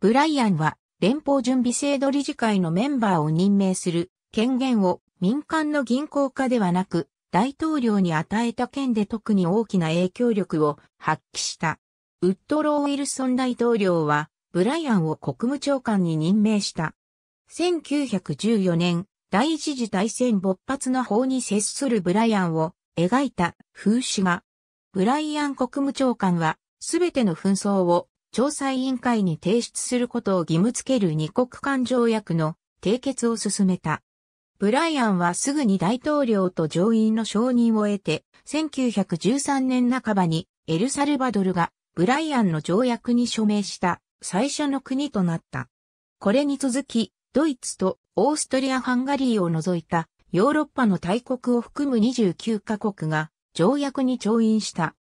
ブライアンは連邦準備制度理事会のメンバーを任命する権限を民間の銀行家ではなく、大統領に与えた件で特に大きな影響力を発揮した。ウッドロー・ウィルソン大統領は、ブライアンを国務長官に任命した。1914年、第一次大戦勃発の法に接するブライアンを描いた風刺画。ブライアン国務長官は、すべての紛争を調査委員会に提出することを義務付ける二国間条約の締結を進めた。ブライアンはすぐに大統領と上院の承認を得て、1913年半ばにエルサルバドルがブライアンの条約に署名した最初の国となった。これに続き、ドイツとオーストリア・ハンガリーを除いたヨーロッパの大国を含む29カ国が条約に調印した。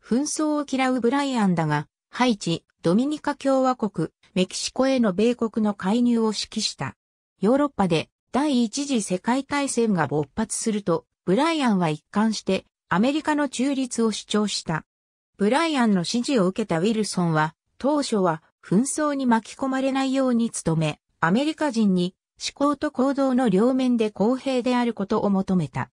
紛争を嫌うブライアンだが、ハイチ、ドミニカ共和国、メキシコへの米国の介入を指揮した。ヨーロッパで第一次世界大戦が勃発すると、ブライアンは一貫してアメリカの中立を主張した。ブライアンの指示を受けたウィルソンは、当初は紛争に巻き込まれないように努め、アメリカ人に思考と行動の両面で公平であることを求めた。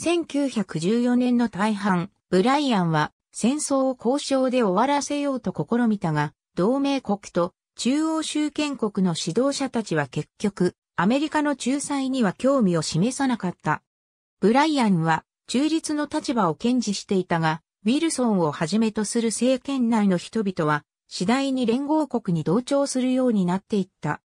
1914年の大半、ブライアンは戦争を交渉で終わらせようと試みたが、同盟国と中央集権国の指導者たちは結局、アメリカの仲裁には興味を示さなかった。ブライアンは中立の立場を堅持していたが、ウィルソンをはじめとする政権内の人々は、次第に連合国に同調するようになっていった。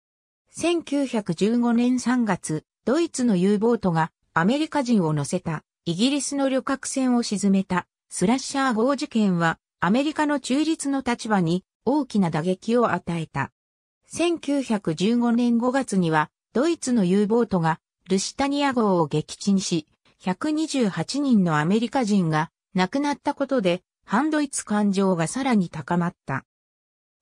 1915年3月、ドイツの U ボートがアメリカ人を乗せたイギリスの旅客船を沈めたスラッシャー号事件はアメリカの中立の立場に大きな打撃を与えた。1915年5月にはドイツの U ボートがルシタニア号を撃沈し、128人のアメリカ人が亡くなったことで、反ドイツ感情がさらに高まった。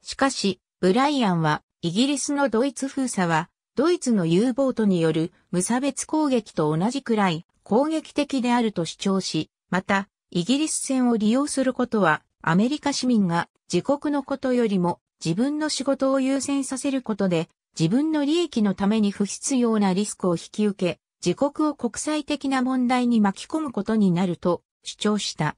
しかし、ブライアンは、イギリスのドイツ封鎖は、ドイツの U ボートによる無差別攻撃と同じくらい攻撃的であると主張し、また、イギリス戦を利用することは、アメリカ市民が自国のことよりも自分の仕事を優先させることで自分の利益のために不必要なリスクを引き受け、自国を国際的な問題に巻き込むことになると主張した。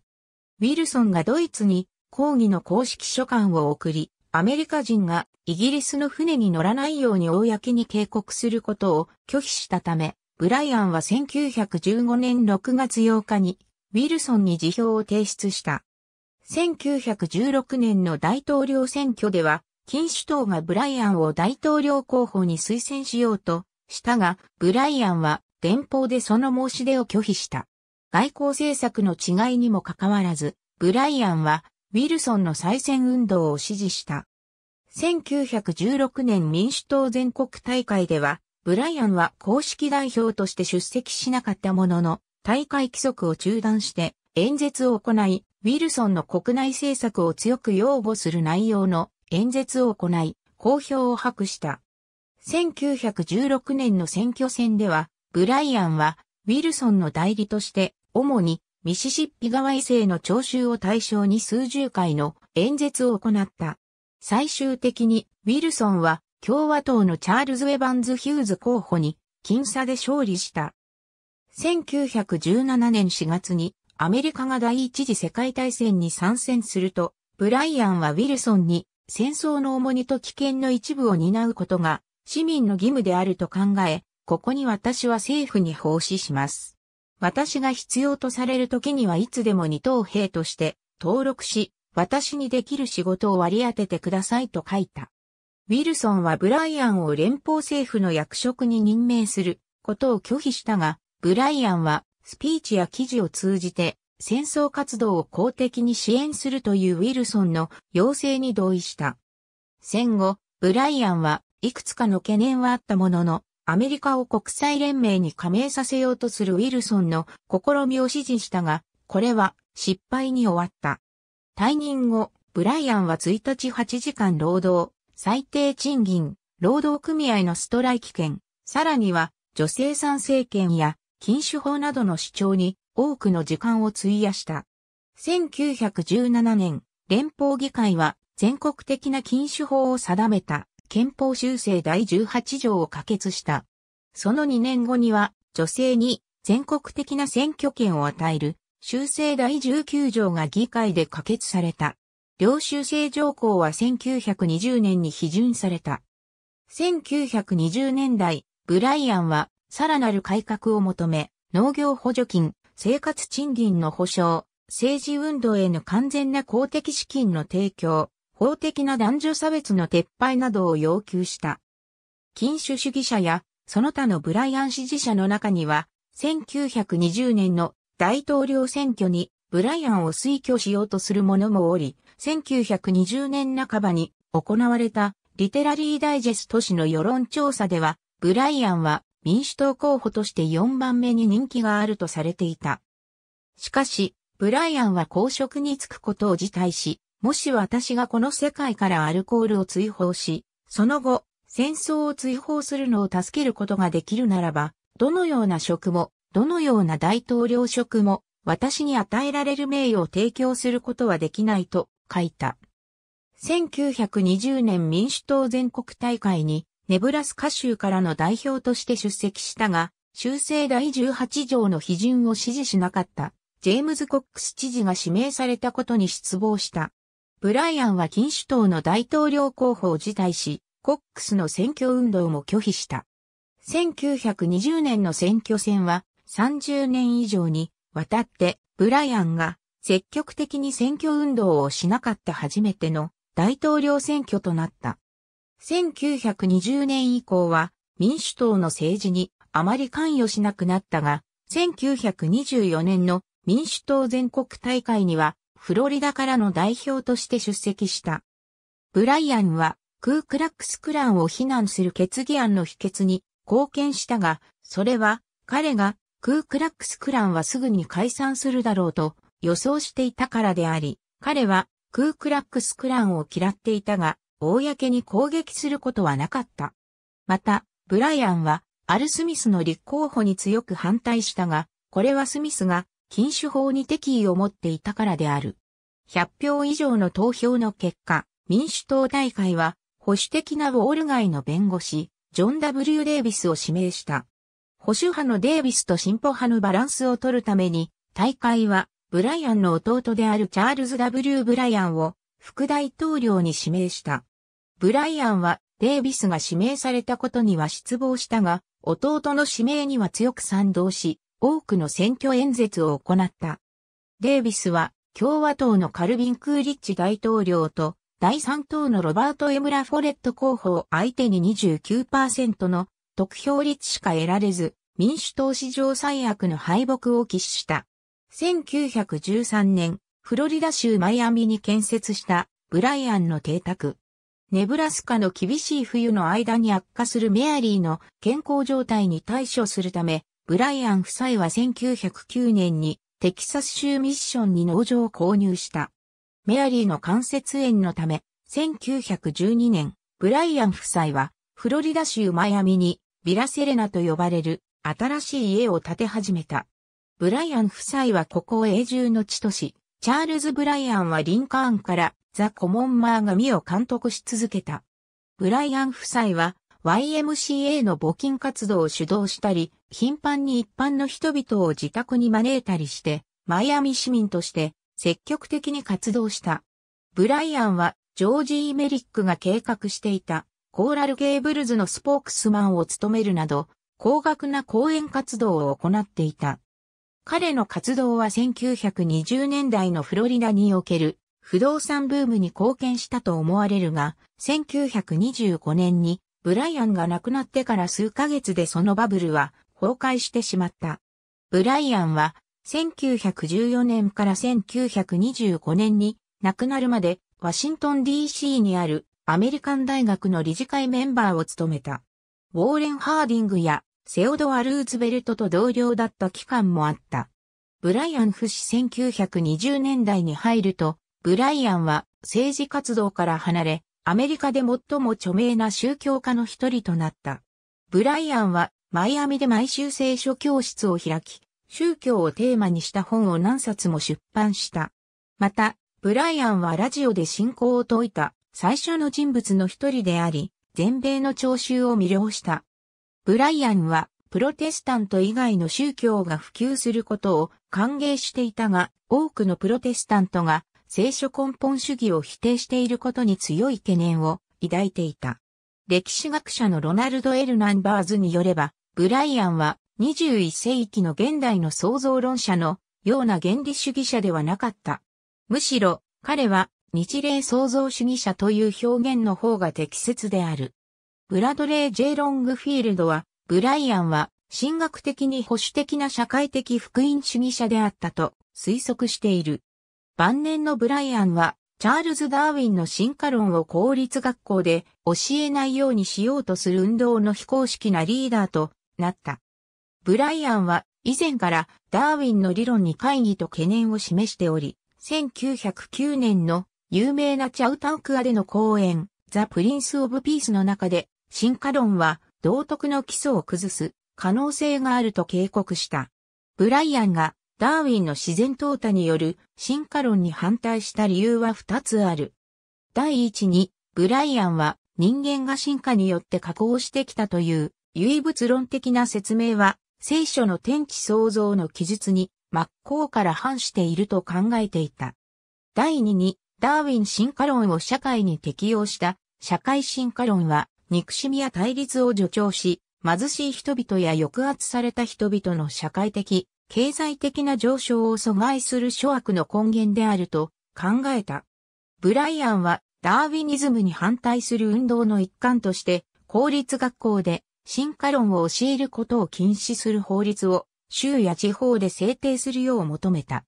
ウィルソンがドイツに抗議の公式書簡を送り、アメリカ人がイギリスの船に乗らないように公に警告することを拒否したため、ブライアンは1915年6月8日にウィルソンに辞表を提出した。1916年の大統領選挙では金主党がブライアンを大統領候補に推薦しようとしたが、ブライアンは電報でその申し出を拒否した。外交政策の違いにもかかわらず、ブライアンはウィルソンの再選運動を支持した。1916年民主党全国大会では、ブライアンは公式代表として出席しなかったものの、大会規則を中断して演説を行い、ウィルソンの国内政策を強く擁護する内容の演説を行い、好評を博した。1916年の選挙戦では、ブライアンは、ウィルソンの代理として、主にミシシッピ川異性の聴衆を対象に数十回の演説を行った。最終的に、ウィルソンは共和党のチャールズ・エヴァンズ・ヒューズ候補に、僅差で勝利した。1917年4月に、アメリカが第一次世界大戦に参戦すると、ブライアンはウィルソンに戦争の重荷と危険の一部を担うことが市民の義務であると考え、ここに私は政府に奉仕します。私が必要とされる時にはいつでも二等兵として登録し、私にできる仕事を割り当ててくださいと書いた。ウィルソンはブライアンを連邦政府の役職に任命することを拒否したが、ブライアンはスピーチや記事を通じて戦争活動を公的に支援するというウィルソンの要請に同意した。戦後、ブライアンはいくつかの懸念はあったものの、アメリカを国際連盟に加盟させようとするウィルソンの試みを支持したが、これは失敗に終わった。退任後、ブライアンは1日8時間労働、最低賃金、労働組合のストライキ権、さらには女性参政権や禁酒法などの主張に多くの時間を費やした。1917年、連邦議会は全国的な禁酒法を定めた憲法修正第18条を可決した。その2年後には女性に全国的な選挙権を与える修正第19条が議会で可決された。領修正条項は1920年に批准された。1920年代、ブライアンはさらなる改革を求め、農業補助金、生活賃金の保障、政治運動への完全な公的資金の提供、法的な男女差別の撤廃などを要求した。禁酒主義者やその他のブライアン支持者の中には、1920年の大統領選挙にブライアンを推挙しようとする者もおり、1920年半ばに行われたリテラリーダイジェスト誌の世論調査では、ブライアンは民主党候補として4番目に人気があるとされていた。しかし、ブライアンは公職に就くことを辞退し、もし私がこの世界からアルコールを追放し、その後、戦争を追放するのを助けることができるならば、どのような職も、どのような大統領職も、私に与えられる名誉を提供することはできないと書いた。1920年民主党全国大会にネブラスカ州からの代表として出席したが、修正第18条の批准を支持しなかった、ジェームズ・コックス知事が指名されたことに失望した。ブライアンは禁酒党の大統領候補を辞退し、コックスの選挙運動も拒否した。1920年の選挙戦は30年以上にわたってブライアンが積極的に選挙運動をしなかった初めての大統領選挙となった。1920年以降は民主党の政治にあまり関与しなくなったが、1924年の民主党全国大会にはフロリダからの代表として出席した。ブライアンはクークラックスクランを非難する決議案の否決に貢献したが、それは彼がクークラックスクランはすぐに解散するだろうと予想していたからであり、彼はクークラックスクランを嫌っていたが、公に攻撃することはなかった。また、ブライアンは、アル・スミスの立候補に強く反対したが、これはスミスが禁酒法に敵意を持っていたからである。100票以上の投票の結果、民主党大会は保守的なウォール街の弁護士、ジョン・ W・ デイビスを指名した。保守派のデイビスと進歩派のバランスを取るために、大会はブライアンの弟であるチャールズ・ W・ ブライアンを副大統領に指名した。ブライアンはデイビスが指名されたことには失望したが、弟の指名には強く賛同し、多くの選挙演説を行った。デイビスは共和党のカルビン・クーリッチ大統領と第3党のロバート・エムラ・フォレット候補を相手に29%の得票率しか得られず、民主党史上最悪の敗北を喫した。1913年、フロリダ州マイアミに建設したブライアンの邸宅。ネブラスカの厳しい冬の間に悪化するメアリーの健康状態に対処するため、ブライアン夫妻は1909年にテキサス州ミッションに農場を購入した。メアリーの関節炎のため、1912年、ブライアン夫妻はフロリダ州マイアミにビラセレナと呼ばれる新しい家を建て始めた。ブライアン夫妻はここを永住の地とし、チャールズ・ブライアンはリンカーンからザ・コモン・マーミを監督し続けた。ブライアン夫妻は YMCA の募金活動を主導したり、頻繁に一般の人々を自宅に招いたりして、マイアミ市民として積極的に活動した。ブライアンはジョージ・イメリックが計画していたコーラル・ゲーブルズのスポークスマンを務めるなど、高額な講演活動を行っていた。彼の活動は1920年代のフロリダにおける不動産ブームに貢献したと思われるが、1925年にブライアンが亡くなってから数ヶ月でそのバブルは崩壊してしまった。ブライアンは1914年から1925年に亡くなるまでワシントン DC にあるアメリカン大学の理事会メンバーを務めた。ウォーレン・ハーディングやセオドア・ルーズベルトと同僚だった期間もあった。ブライアン・フ氏1920年代に入ると、ブライアンは政治活動から離れ、アメリカで最も著名な宗教家の一人となった。ブライアンはマイアミで毎週聖書教室を開き、宗教をテーマにした本を何冊も出版した。また、ブライアンはラジオで信仰を説いた最初の人物の一人であり、全米の聴衆を魅了した。ブライアンは、プロテスタント以外の宗教が普及することを歓迎していたが、多くのプロテスタントが聖書根本主義を否定していることに強い懸念を抱いていた。歴史学者のロナルド・エル・ナンバーズによれば、ブライアンは21世紀の現代の創造論者のような原理主義者ではなかった。むしろ、彼は日霊創造主義者という表現の方が適切である。ブラドレー・ジェイ・ロングフィールドは、ブライアンは、神学的に保守的な社会的福音主義者であったと推測している。晩年のブライアンは、チャールズ・ダーウィンの進化論を公立学校で教えないようにしようとする運動の非公式なリーダーとなった。ブライアンは以前からダーウィンの理論に会議と懸念を示しており、1909年の有名なチャウタウクアでの講演、ザ・プリンス・オブ・ピースの中で進化論は道徳の基礎を崩す可能性があると警告した。ブライアンがダーウィンの自然淘汰による進化論に反対した理由は2つある。第一に、ブライアンは人間が進化によって加工してきたという唯物論的な説明は聖書の天地創造の記述に真っ向から反していると考えていた。第二に、ダーウィン進化論を社会に適用した社会進化論は憎しみや対立を助長し、貧しい人々や抑圧された人々の社会的、経済的な上昇を阻害する諸悪の根源であると考えた。ブライアンはダーウィニズムに反対する運動の一環として、公立学校で進化論を教えることを禁止する法律を州や地方で制定するよう求めた。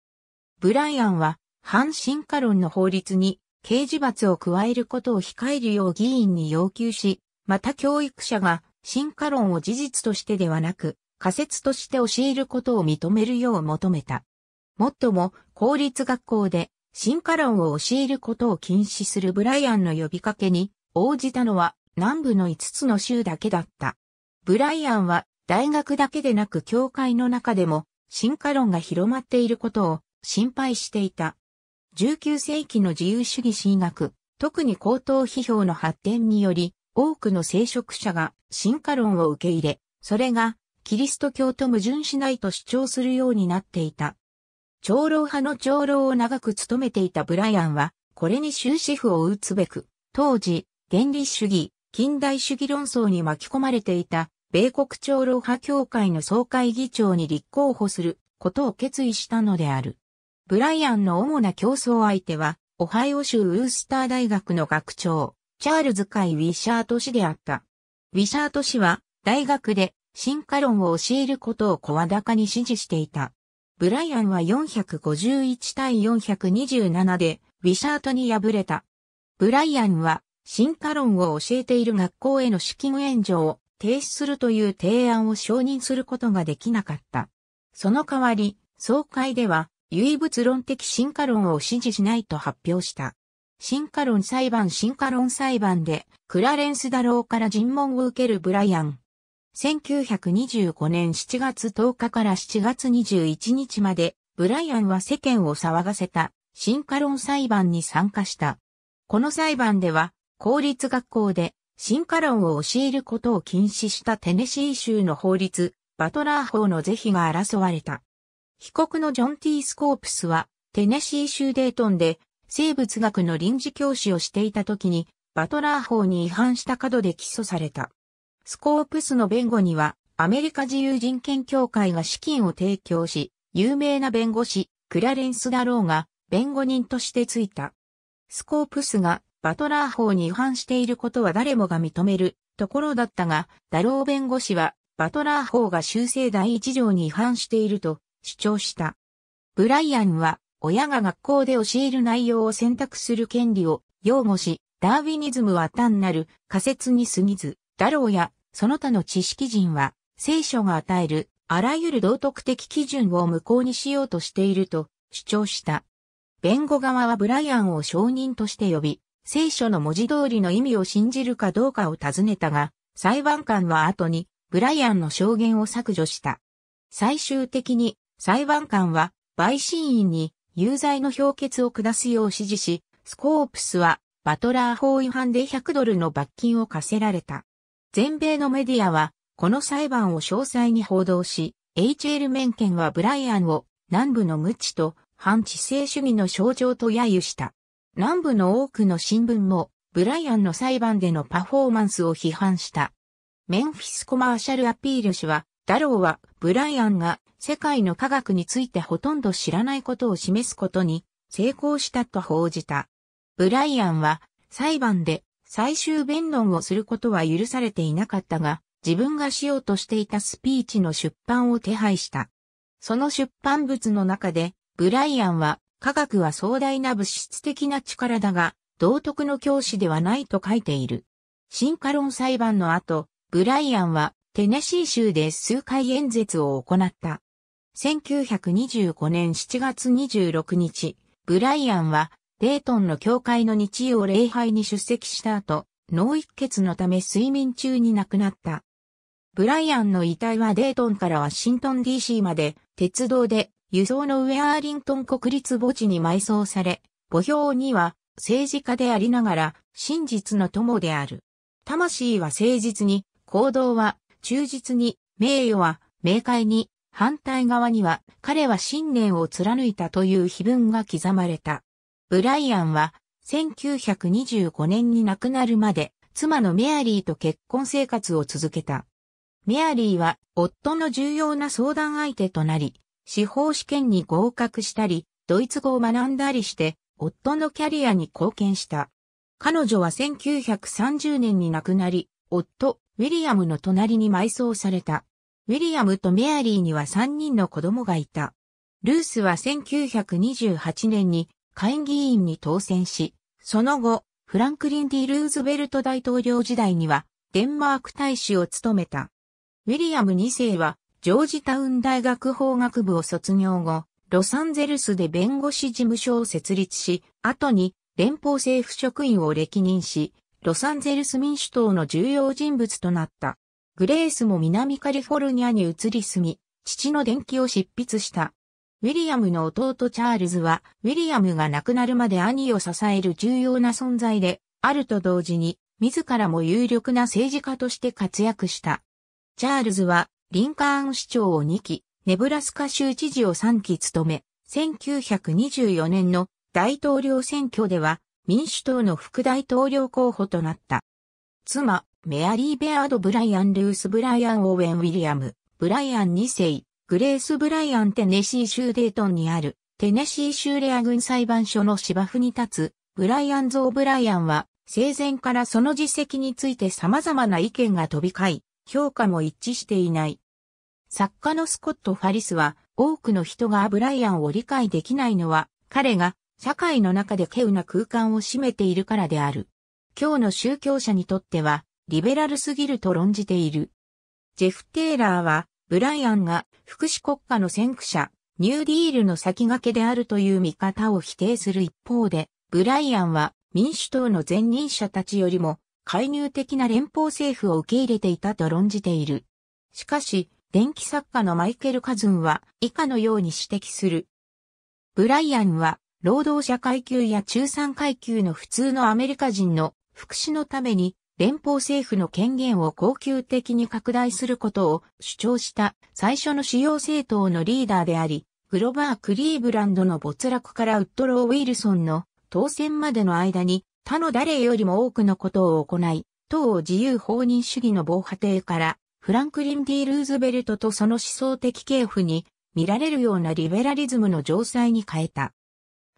ブライアンは反進化論の法律に刑事罰を加えることを控えるよう議員に要求し、また教育者が進化論を事実としてではなく、仮説として教えることを認めるよう求めた。もっとも、公立学校で進化論を教えることを禁止するブライアンの呼びかけに応じたのは南部の5つの州だけだった。ブライアンは大学だけでなく教会の中でも進化論が広まっていることを心配していた。19世紀の自由主義神学、特に高等批評の発展により、多くの聖職者が進化論を受け入れ、それがキリスト教と矛盾しないと主張するようになっていた。長老派の長老を長く務めていたブライアンは、これに終止符を打つべく、当時、原理主義、近代主義論争に巻き込まれていた、米国長老派協会の総会議長に立候補することを決意したのである。ブライアンの主な競争相手は、オハイオ州ウースター大学の学長、チャールズ・会ウィシャート氏であった。ウィシャート氏は、大学で進化論を教えることを声高に支持していた。ブライアンは451対427で、ウィシャートに敗れた。ブライアンは、進化論を教えている学校への資金援助を停止するという提案を承認することができなかった。その代わり、総会では、唯物論的進化論を支持しないと発表した。進化論裁判進化論裁判で、クラレンス・ダローから尋問を受けるブライアン。1925年7月10日から7月21日まで、ブライアンは世間を騒がせた、進化論裁判に参加した。この裁判では、公立学校で、進化論を教えることを禁止したテネシー州の法律、バトラー法の是非が争われた。被告のジョン・ティー・スコープスは、テネシー州デートンで、生物学の臨時教師をしていた時に、バトラー法に違反した角で起訴された。スコープスの弁護には、アメリカ自由人権協会が資金を提供し、有名な弁護士、クラレンス・ダローが弁護人としてついた。スコープスがバトラー法に違反していることは誰もが認めるところだったが、ダロー弁護士はバトラー法が修正第一条に違反していると主張した。ブライアンは親が学校で教える内容を選択する権利を擁護し、ダーウィニズムは単なる仮説に過ぎず、ダローやその他の知識人は聖書が与えるあらゆる道徳的基準を無効にしようとしていると主張した。弁護側はブライアンを証人として呼び、聖書の文字通りの意味を信じるかどうかを尋ねたが、裁判官は後にブライアンの証言を削除した。最終的に裁判官は陪審員に有罪の評決を下すよう指示し、スコープスはバトラー法違反で100ドルの罰金を課せられた。全米のメディアは、この裁判を詳細に報道し、HL メンケンはブライアンを南部の無知と反知性主義の象徴と揶揄した。南部の多くの新聞も、ブライアンの裁判でのパフォーマンスを批判した。メンフィスコマーシャルアピール氏は、ダローはブライアンが世界の科学についてほとんど知らないことを示すことに成功したと報じた。ブライアンは裁判で最終弁論をすることは許されていなかったが、自分がしようとしていたスピーチの出版を手配した。その出版物の中で、ブライアンは科学は壮大な物質的な力だが、道徳の教師ではないと書いている。進化論裁判の後、ブライアンはテネシー州で数回演説を行った。1925年7月26日、ブライアンは、デートンの教会の日曜礼拝に出席した後、脳一血のため睡眠中に亡くなった。ブライアンの遺体はデートンからワシントン DC まで、鉄道で輸送のウェアーリントン国立墓地に埋葬され、墓標には政治家でありながら真実の友である。魂は誠実に、行動は忠実に、名誉は明快に、反対側には彼は信念を貫いたという碑文が刻まれた。ブライアンは1925年に亡くなるまで妻のメアリーと結婚生活を続けた。メアリーは夫の重要な相談相手となり、司法試験に合格したり、ドイツ語を学んだりして、夫のキャリアに貢献した。彼女は1930年に亡くなり、夫、ウィリアムの隣に埋葬された。ウィリアムとメアリーには3人の子供がいた。ルースは1928年に会議員に当選し、その後、フランクリン・ディ・ルーズベルト大統領時代には、デンマーク大使を務めた。ウィリアム2世は、ジョージタウン大学法学部を卒業後、ロサンゼルスで弁護士事務所を設立し、後に連邦政府職員を歴任し、ロサンゼルス民主党の重要人物となった。グレースも南カリフォルニアに移り住み、父の伝記を執筆した。ウィリアムの弟チャールズは、ウィリアムが亡くなるまで兄を支える重要な存在で、あると同時に、自らも有力な政治家として活躍した。チャールズは、リンカーン市長を2期、ネブラスカ州知事を3期務め、1924年の大統領選挙では、民主党の副大統領候補となった。妻、メアリー・ベアード・ブライアン・ルース・ブライアン・オーウェン・ウィリアム、ブライアン2世、グレース・ブライアン・テネシー州デートンにある、テネシー州レア軍裁判所の芝生に立つ、ブライアン・ゾー・ブライアンは、生前からその実績について様々な意見が飛び交い、評価も一致していない。作家のスコット・ファリスは、多くの人がブライアンを理解できないのは、彼が社会の中で稀有な空間を占めているからである。今日の宗教者にとっては、リベラルすぎると論じている。ジェフ・テイラーは、ブライアンが福祉国家の先駆者、ニューディールの先駆けであるという見方を否定する一方で、ブライアンは民主党の前任者たちよりも介入的な連邦政府を受け入れていたと論じている。しかし、電気作家のマイケル・カズンは以下のように指摘する。ブライアンは労働者階級や中産階級の普通のアメリカ人の福祉のために連邦政府の権限を恒久的に拡大することを主張した最初の主要政党のリーダーであり、グロバー・クリーブランドの没落からウッドロー・ウィルソンの当選までの間に他の誰よりも多くのことを行い、党を自由放任主義の防波堤からフランクリン・ディ・ルーズベルトとその思想的系譜に見られるようなリベラリズムの城塞に変えた。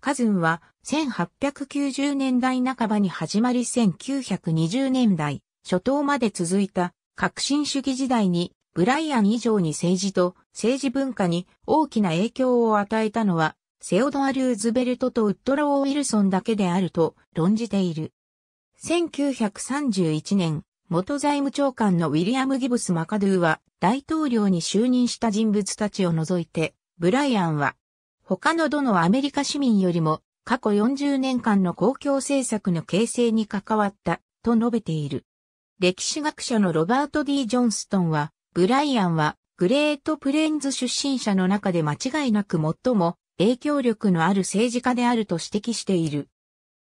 カズンは1890年代半ばに始まり1920年代初頭まで続いた革新主義時代にブライアン以上に政治と政治文化に大きな影響を与えたのはセオドア・リューズベルトとウッドロー・ウィルソンだけであると論じている。1931年、元財務長官のウィリアム・ギブス・マカドゥは大統領に就任した人物たちを除いて、ブライアンは他のどのアメリカ市民よりも過去40年間の公共政策の形成に関わったと述べている。歴史学者のロバート・ D・ ジョンストンは、ブライアンはグレートプレーンズ出身者の中で間違いなく最も影響力のある政治家であると指摘している。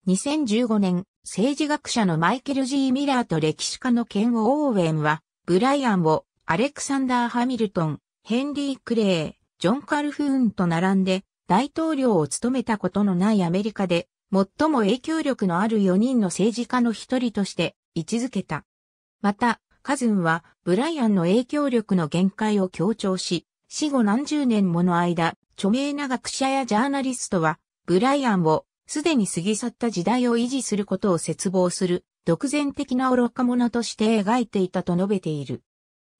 2015年、政治学者のマイケル・ G・ ミラーと歴史家のケン・オーウェンは、ブライアンをアレクサンダー・ハミルトン、ヘンリー・クレー、ジョン・カルフーンと並んで大統領を務めたことのないアメリカで最も影響力のある4人の政治家の一人として位置づけた。また、カズンはブライアンの影響力の限界を強調し、死後何十年もの間、著名な学者やジャーナリストは、ブライアンをすでに過ぎ去った時代を維持することを絶望する、独善的な愚か者として描いていたと述べている。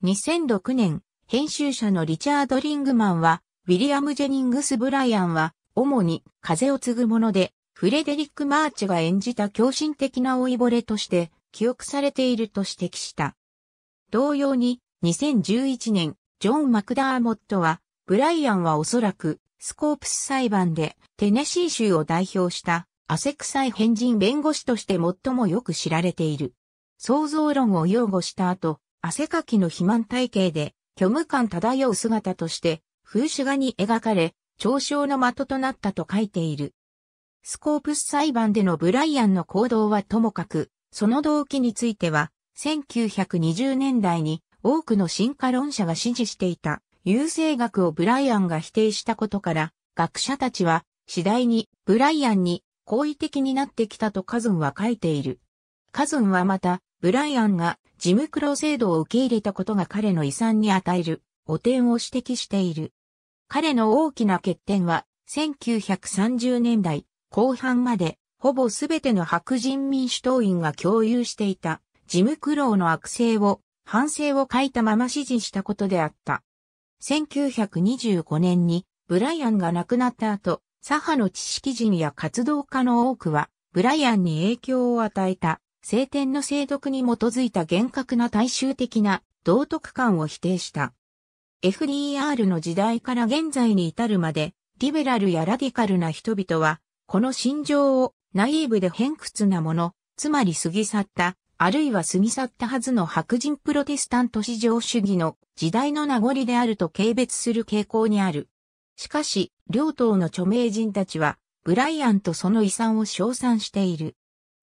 2006年、編集者のリチャード・リングマンは、ウィリアム・ジェニングス・ブライアンは、主に風を継ぐもので、フレデリック・マーチが演じた狂信的な老いぼれとして、記憶されていると指摘した。同様に、2011年、ジョン・マクダーモットは、ブライアンはおそらく、スコープス裁判で、テネシー州を代表した、汗臭い変人弁護士として最もよく知られている。想像論を擁護した後、汗かきの肥満体系で、虚無感漂う姿として、風刺画に描かれ、嘲笑の的となったと書いている。スコープス裁判でのブライアンの行動はともかく、その動機については、1920年代に多くの進化論者が支持していた優生学をブライアンが否定したことから、学者たちは次第にブライアンに好意的になってきたとカズンは書いている。カズンはまた、ブライアンがジムクロ制度を受け入れたことが彼の遺産に与える汚点を指摘している。彼の大きな欠点は、1930年代後半まで、ほぼすべての白人民主党員が共有していた、ジムクローの悪性を、反省を書いたまま指示したことであった。1925年に、ブライアンが亡くなった後、左派の知識人や活動家の多くは、ブライアンに影響を与えた聖典の聖読に基づいた厳格な大衆的な道徳観を否定した。FDR の時代から現在に至るまで、リベラルやラディカルな人々は、この心情をナイーブで偏屈なもの、つまり過ぎ去った、あるいは過ぎ去ったはずの白人プロテスタント至上主義の時代の名残であると軽蔑する傾向にある。しかし、両党の著名人たちは、ブライアンとその遺産を称賛している。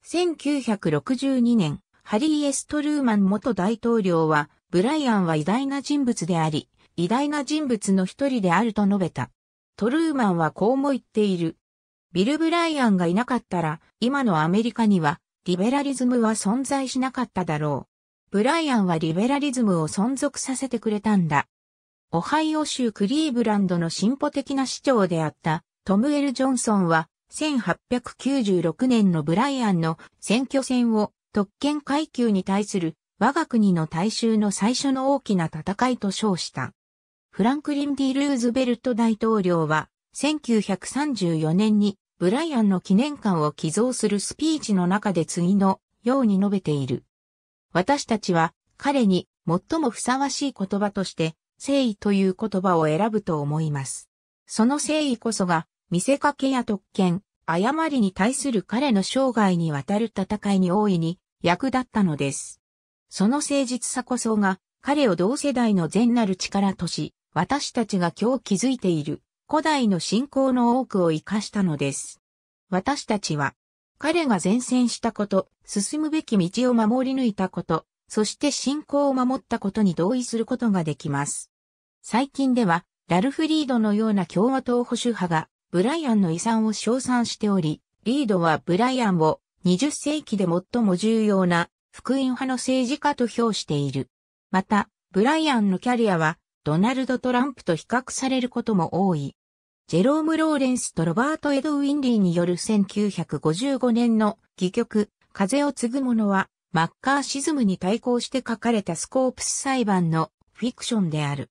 1962年、ハリー・エストルーマン元大統領は、ブライアンは偉大な人物であり、偉大な人物の一人であると述べた。トルーマンはこうも言っている。ビル・ブライアンがいなかったら、今のアメリカには、リベラリズムは存在しなかっただろう。ブライアンはリベラリズムを存続させてくれたんだ。オハイオ州クリーブランドの進歩的な市長であった、トム・エル・ジョンソンは、1896年のブライアンの選挙戦を特権階級に対する我が国の大衆の最初の大きな戦いと称した。フランクリン・ディ・ルーズベルト大統領は1934年にブライアンの記念館を寄贈するスピーチの中で次のように述べている。私たちは彼に最もふさわしい言葉として誠意という言葉を選ぶと思います。その誠意こそが見せかけや特権、誤りに対する彼の生涯にわたる戦いに大いに役立ったのです。その誠実さこそが彼を同世代の善なる力とし、私たちが今日築いている古代の信仰の多くを活かしたのです。私たちは、彼が前線したこと、進むべき道を守り抜いたこと、そして信仰を守ったことに同意することができます。最近では、ラルフリードのような共和党保守派がブライアンの遺産を称賛しており、リードはブライアンを20世紀で最も重要な福音派の政治家と評している。また、ブライアンのキャリアはドナルド・トランプと比較されることも多い。ジェローム・ローレンスとロバート・エドウィンリーによる1955年の戯曲、風を継ぐ者は、マッカーシズムに対抗して書かれたスコープス裁判のフィクションである。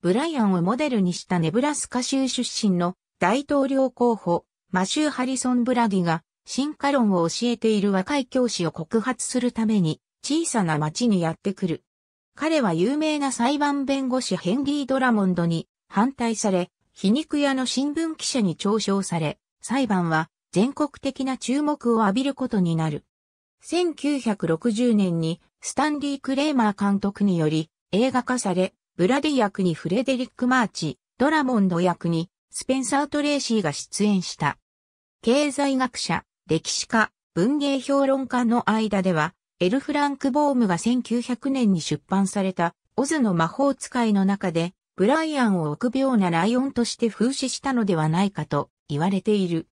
ブライアンをモデルにしたネブラスカ州出身の大統領候補、マシュー・ハリソン・ブラディが、進化論を教えている若い教師を告発するために、小さな町にやってくる。彼は有名な裁判弁護士ヘンリー・ドラモンドに反対され、皮肉屋の新聞記者に嘲笑され、裁判は全国的な注目を浴びることになる。1960年にスタンリー・クレーマー監督により映画化され、ブラディ役にフレデリック・マーチ、ドラモンド役にスペンサー・トレーシーが出演した。経済学者、歴史家、文芸評論家の間では、エル・フランク・ボームが1900年に出版された、オズの魔法使いの中で、ブライアンを臆病なライオンとして風刺したのではないかと言われている。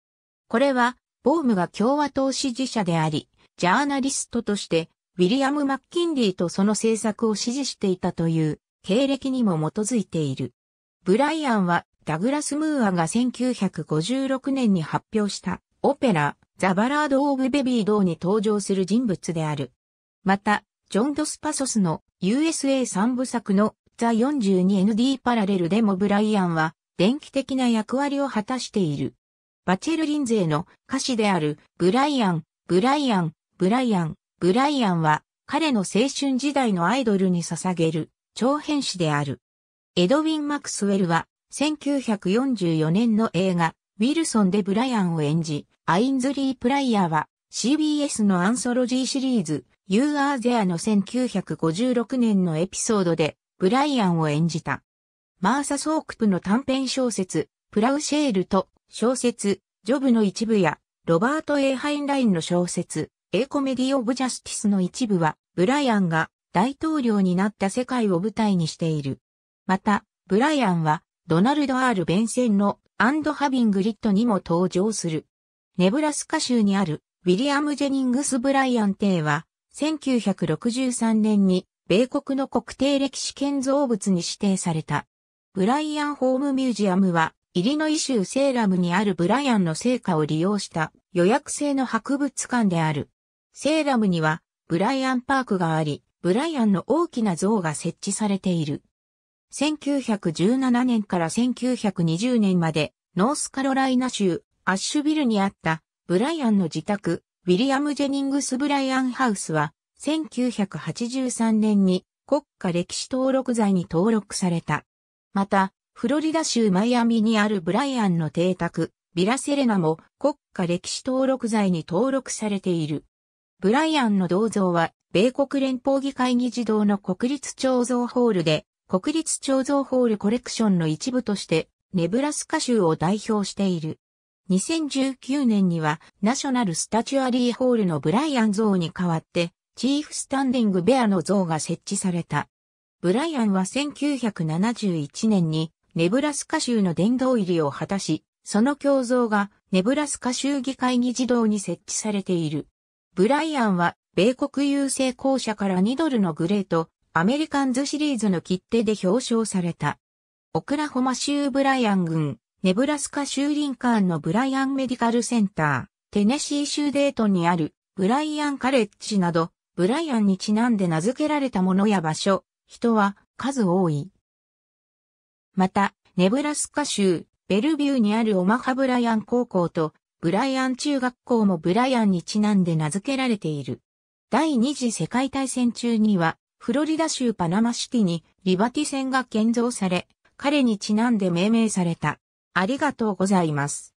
これは、ボームが共和党支持者であり、ジャーナリストとして、ウィリアム・マッキンリーとその政策を支持していたという経歴にも基づいている。ブライアンはダグラス・ムーアが1956年に発表したオペラ、ザ・バラード・オブ・ベビー・ドーに登場する人物である。また、ジョン・ドスパソスの USA 三部作のザ 42ND パラレルでもブライアンは電気的な役割を果たしている。バチェルリンゼの歌詞であるブライアン、ブライアン、ブライアン、ブライアンは彼の青春時代のアイドルに捧げる長編詞である。エドウィン・マクスウェルは1944年の映画、ウィルソンでブライアンを演じ、アインズリー・プライヤーは CBS のアンソロジーシリーズ、You Are There の1956年のエピソードで、ブライアンを演じた。マーサ・ソークプの短編小説、プラウシェールと小説、ジョブの一部や、ロバート・エイ・ハインラインの小説、エコメディ・オブ・ジャスティスの一部は、ブライアンが大統領になった世界を舞台にしている。また、ブライアンはドナルド・アール・ベンセンのアンド・ハビング・リットにも登場する。ネブラスカ州にあるウィリアム・ジェニングス・ブライアン邸は、1963年に米国の国定歴史建造物に指定された。ブライアン・ホーム・ミュージアムは、イリノイ州セーラムにあるブライアンの成果を利用した予約制の博物館である。セーラムにはブライアンパークがあり、ブライアンの大きな像が設置されている。1917年から1920年まで、ノースカロライナ州、アッシュビルにあった、ブライアンの自宅、ウィリアム・ジェニングス・ブライアンハウスは、1983年に国家歴史登録罪に登録された。また、フロリダ州マイアミにあるブライアンの邸宅、ビラセレナも国家歴史登録罪に登録されている。ブライアンの銅像は、米国連邦議会議事堂の国立彫像ホールで、国立彫像ホールコレクションの一部として、ネブラスカ州を代表している。2019年には、ナショナルスタチュアリーホールのブライアン像に代わって、チーフスタンディングベアの像が設置された。ブライアンは1971年に、ネブラスカ州の殿堂入りを果たし、その胸像がネブラスカ州議会議事堂に設置されている。ブライアンは米国郵政公社から2ドルのグレートアメリカンズシリーズの切手で表彰された。オクラホマ州ブライアン郡、ネブラスカ州リンカーンのブライアンメディカルセンター、テネシー州デートンにあるブライアンカレッジなど、ブライアンにちなんで名付けられたものや場所、人は数多い。また、ネブラスカ州、ベルビューにあるオマハブライアン高校と、ブライアン中学校もブライアンにちなんで名付けられている。第二次世界大戦中には、フロリダ州パナマシティにリバティ船が建造され、彼にちなんで命名された。ありがとうございます。